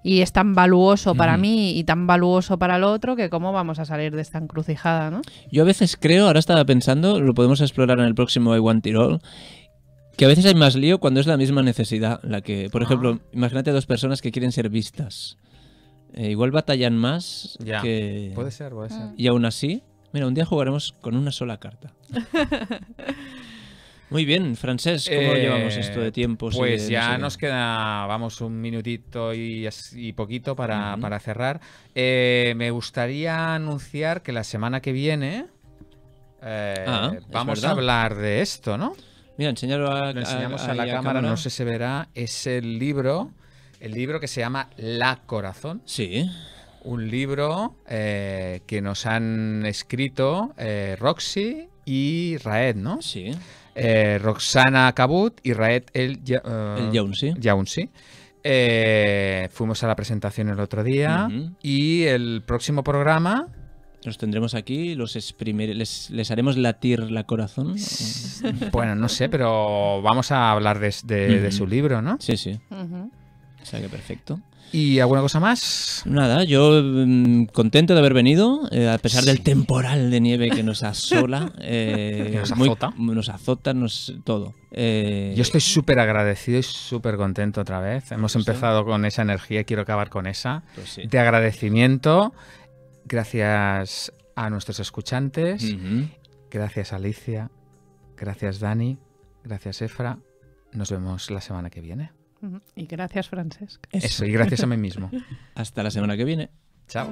y es tan valuoso para mí y tan valuoso para el otro que cómo vamos a salir de esta encrucijada, ¿no? Yo a veces creo, ahora estaba pensando, lo podemos explorar en el próximo I Want que a veces hay más lío cuando es la misma necesidad. La que, por ah. ejemplo, imagínate dos personas que quieren ser vistas. Eh, igual batallan más ya. que. Puede ser, puede ser. Ah. Y aún así, mira, un día jugaremos con una sola carta. Muy bien, Francés, ¿cómo eh, llevamos esto de tiempo? Pues ya nos queda, vamos, un minutito y, poquito para, cerrar. Eh, me gustaría anunciar que la semana que viene ah, vamos a hablar de esto, ¿no? Mira, enseñalo a, Lo enseñamos a, la cámara, no sé si se verá. Es el libro, el libro que se llama La Corazón. Sí. Un libro eh, que nos han escrito eh, Roxy y Raed, ¿no? Sí. Eh, Roxana Cabut y Raed El, Yaunsi. fuimos a la presentación el otro día y el próximo programa nos tendremos aquí, los les, haremos latir la corazón. bueno, no sé, pero vamos a hablar de, su libro, ¿no? Sí, sí. O sea que perfecto. ¿Y alguna cosa más? Nada, yo mm, contento de haber venido, eh, a pesar del temporal de nieve que nos asola. Eh, nos azota. nos azota, todo. Eh. yo estoy súper agradecido y súper contento otra vez. Hemos empezado con esa energía y quiero acabar con esa. Pues de agradecimiento Gracias a nuestros escuchantes. Gracias Alicia. Gracias Dani. Gracias Efra. Nos vemos la semana que viene. Y gracias Francesc. Eso, y gracias a mí mismo. Hasta la semana que viene. Chao.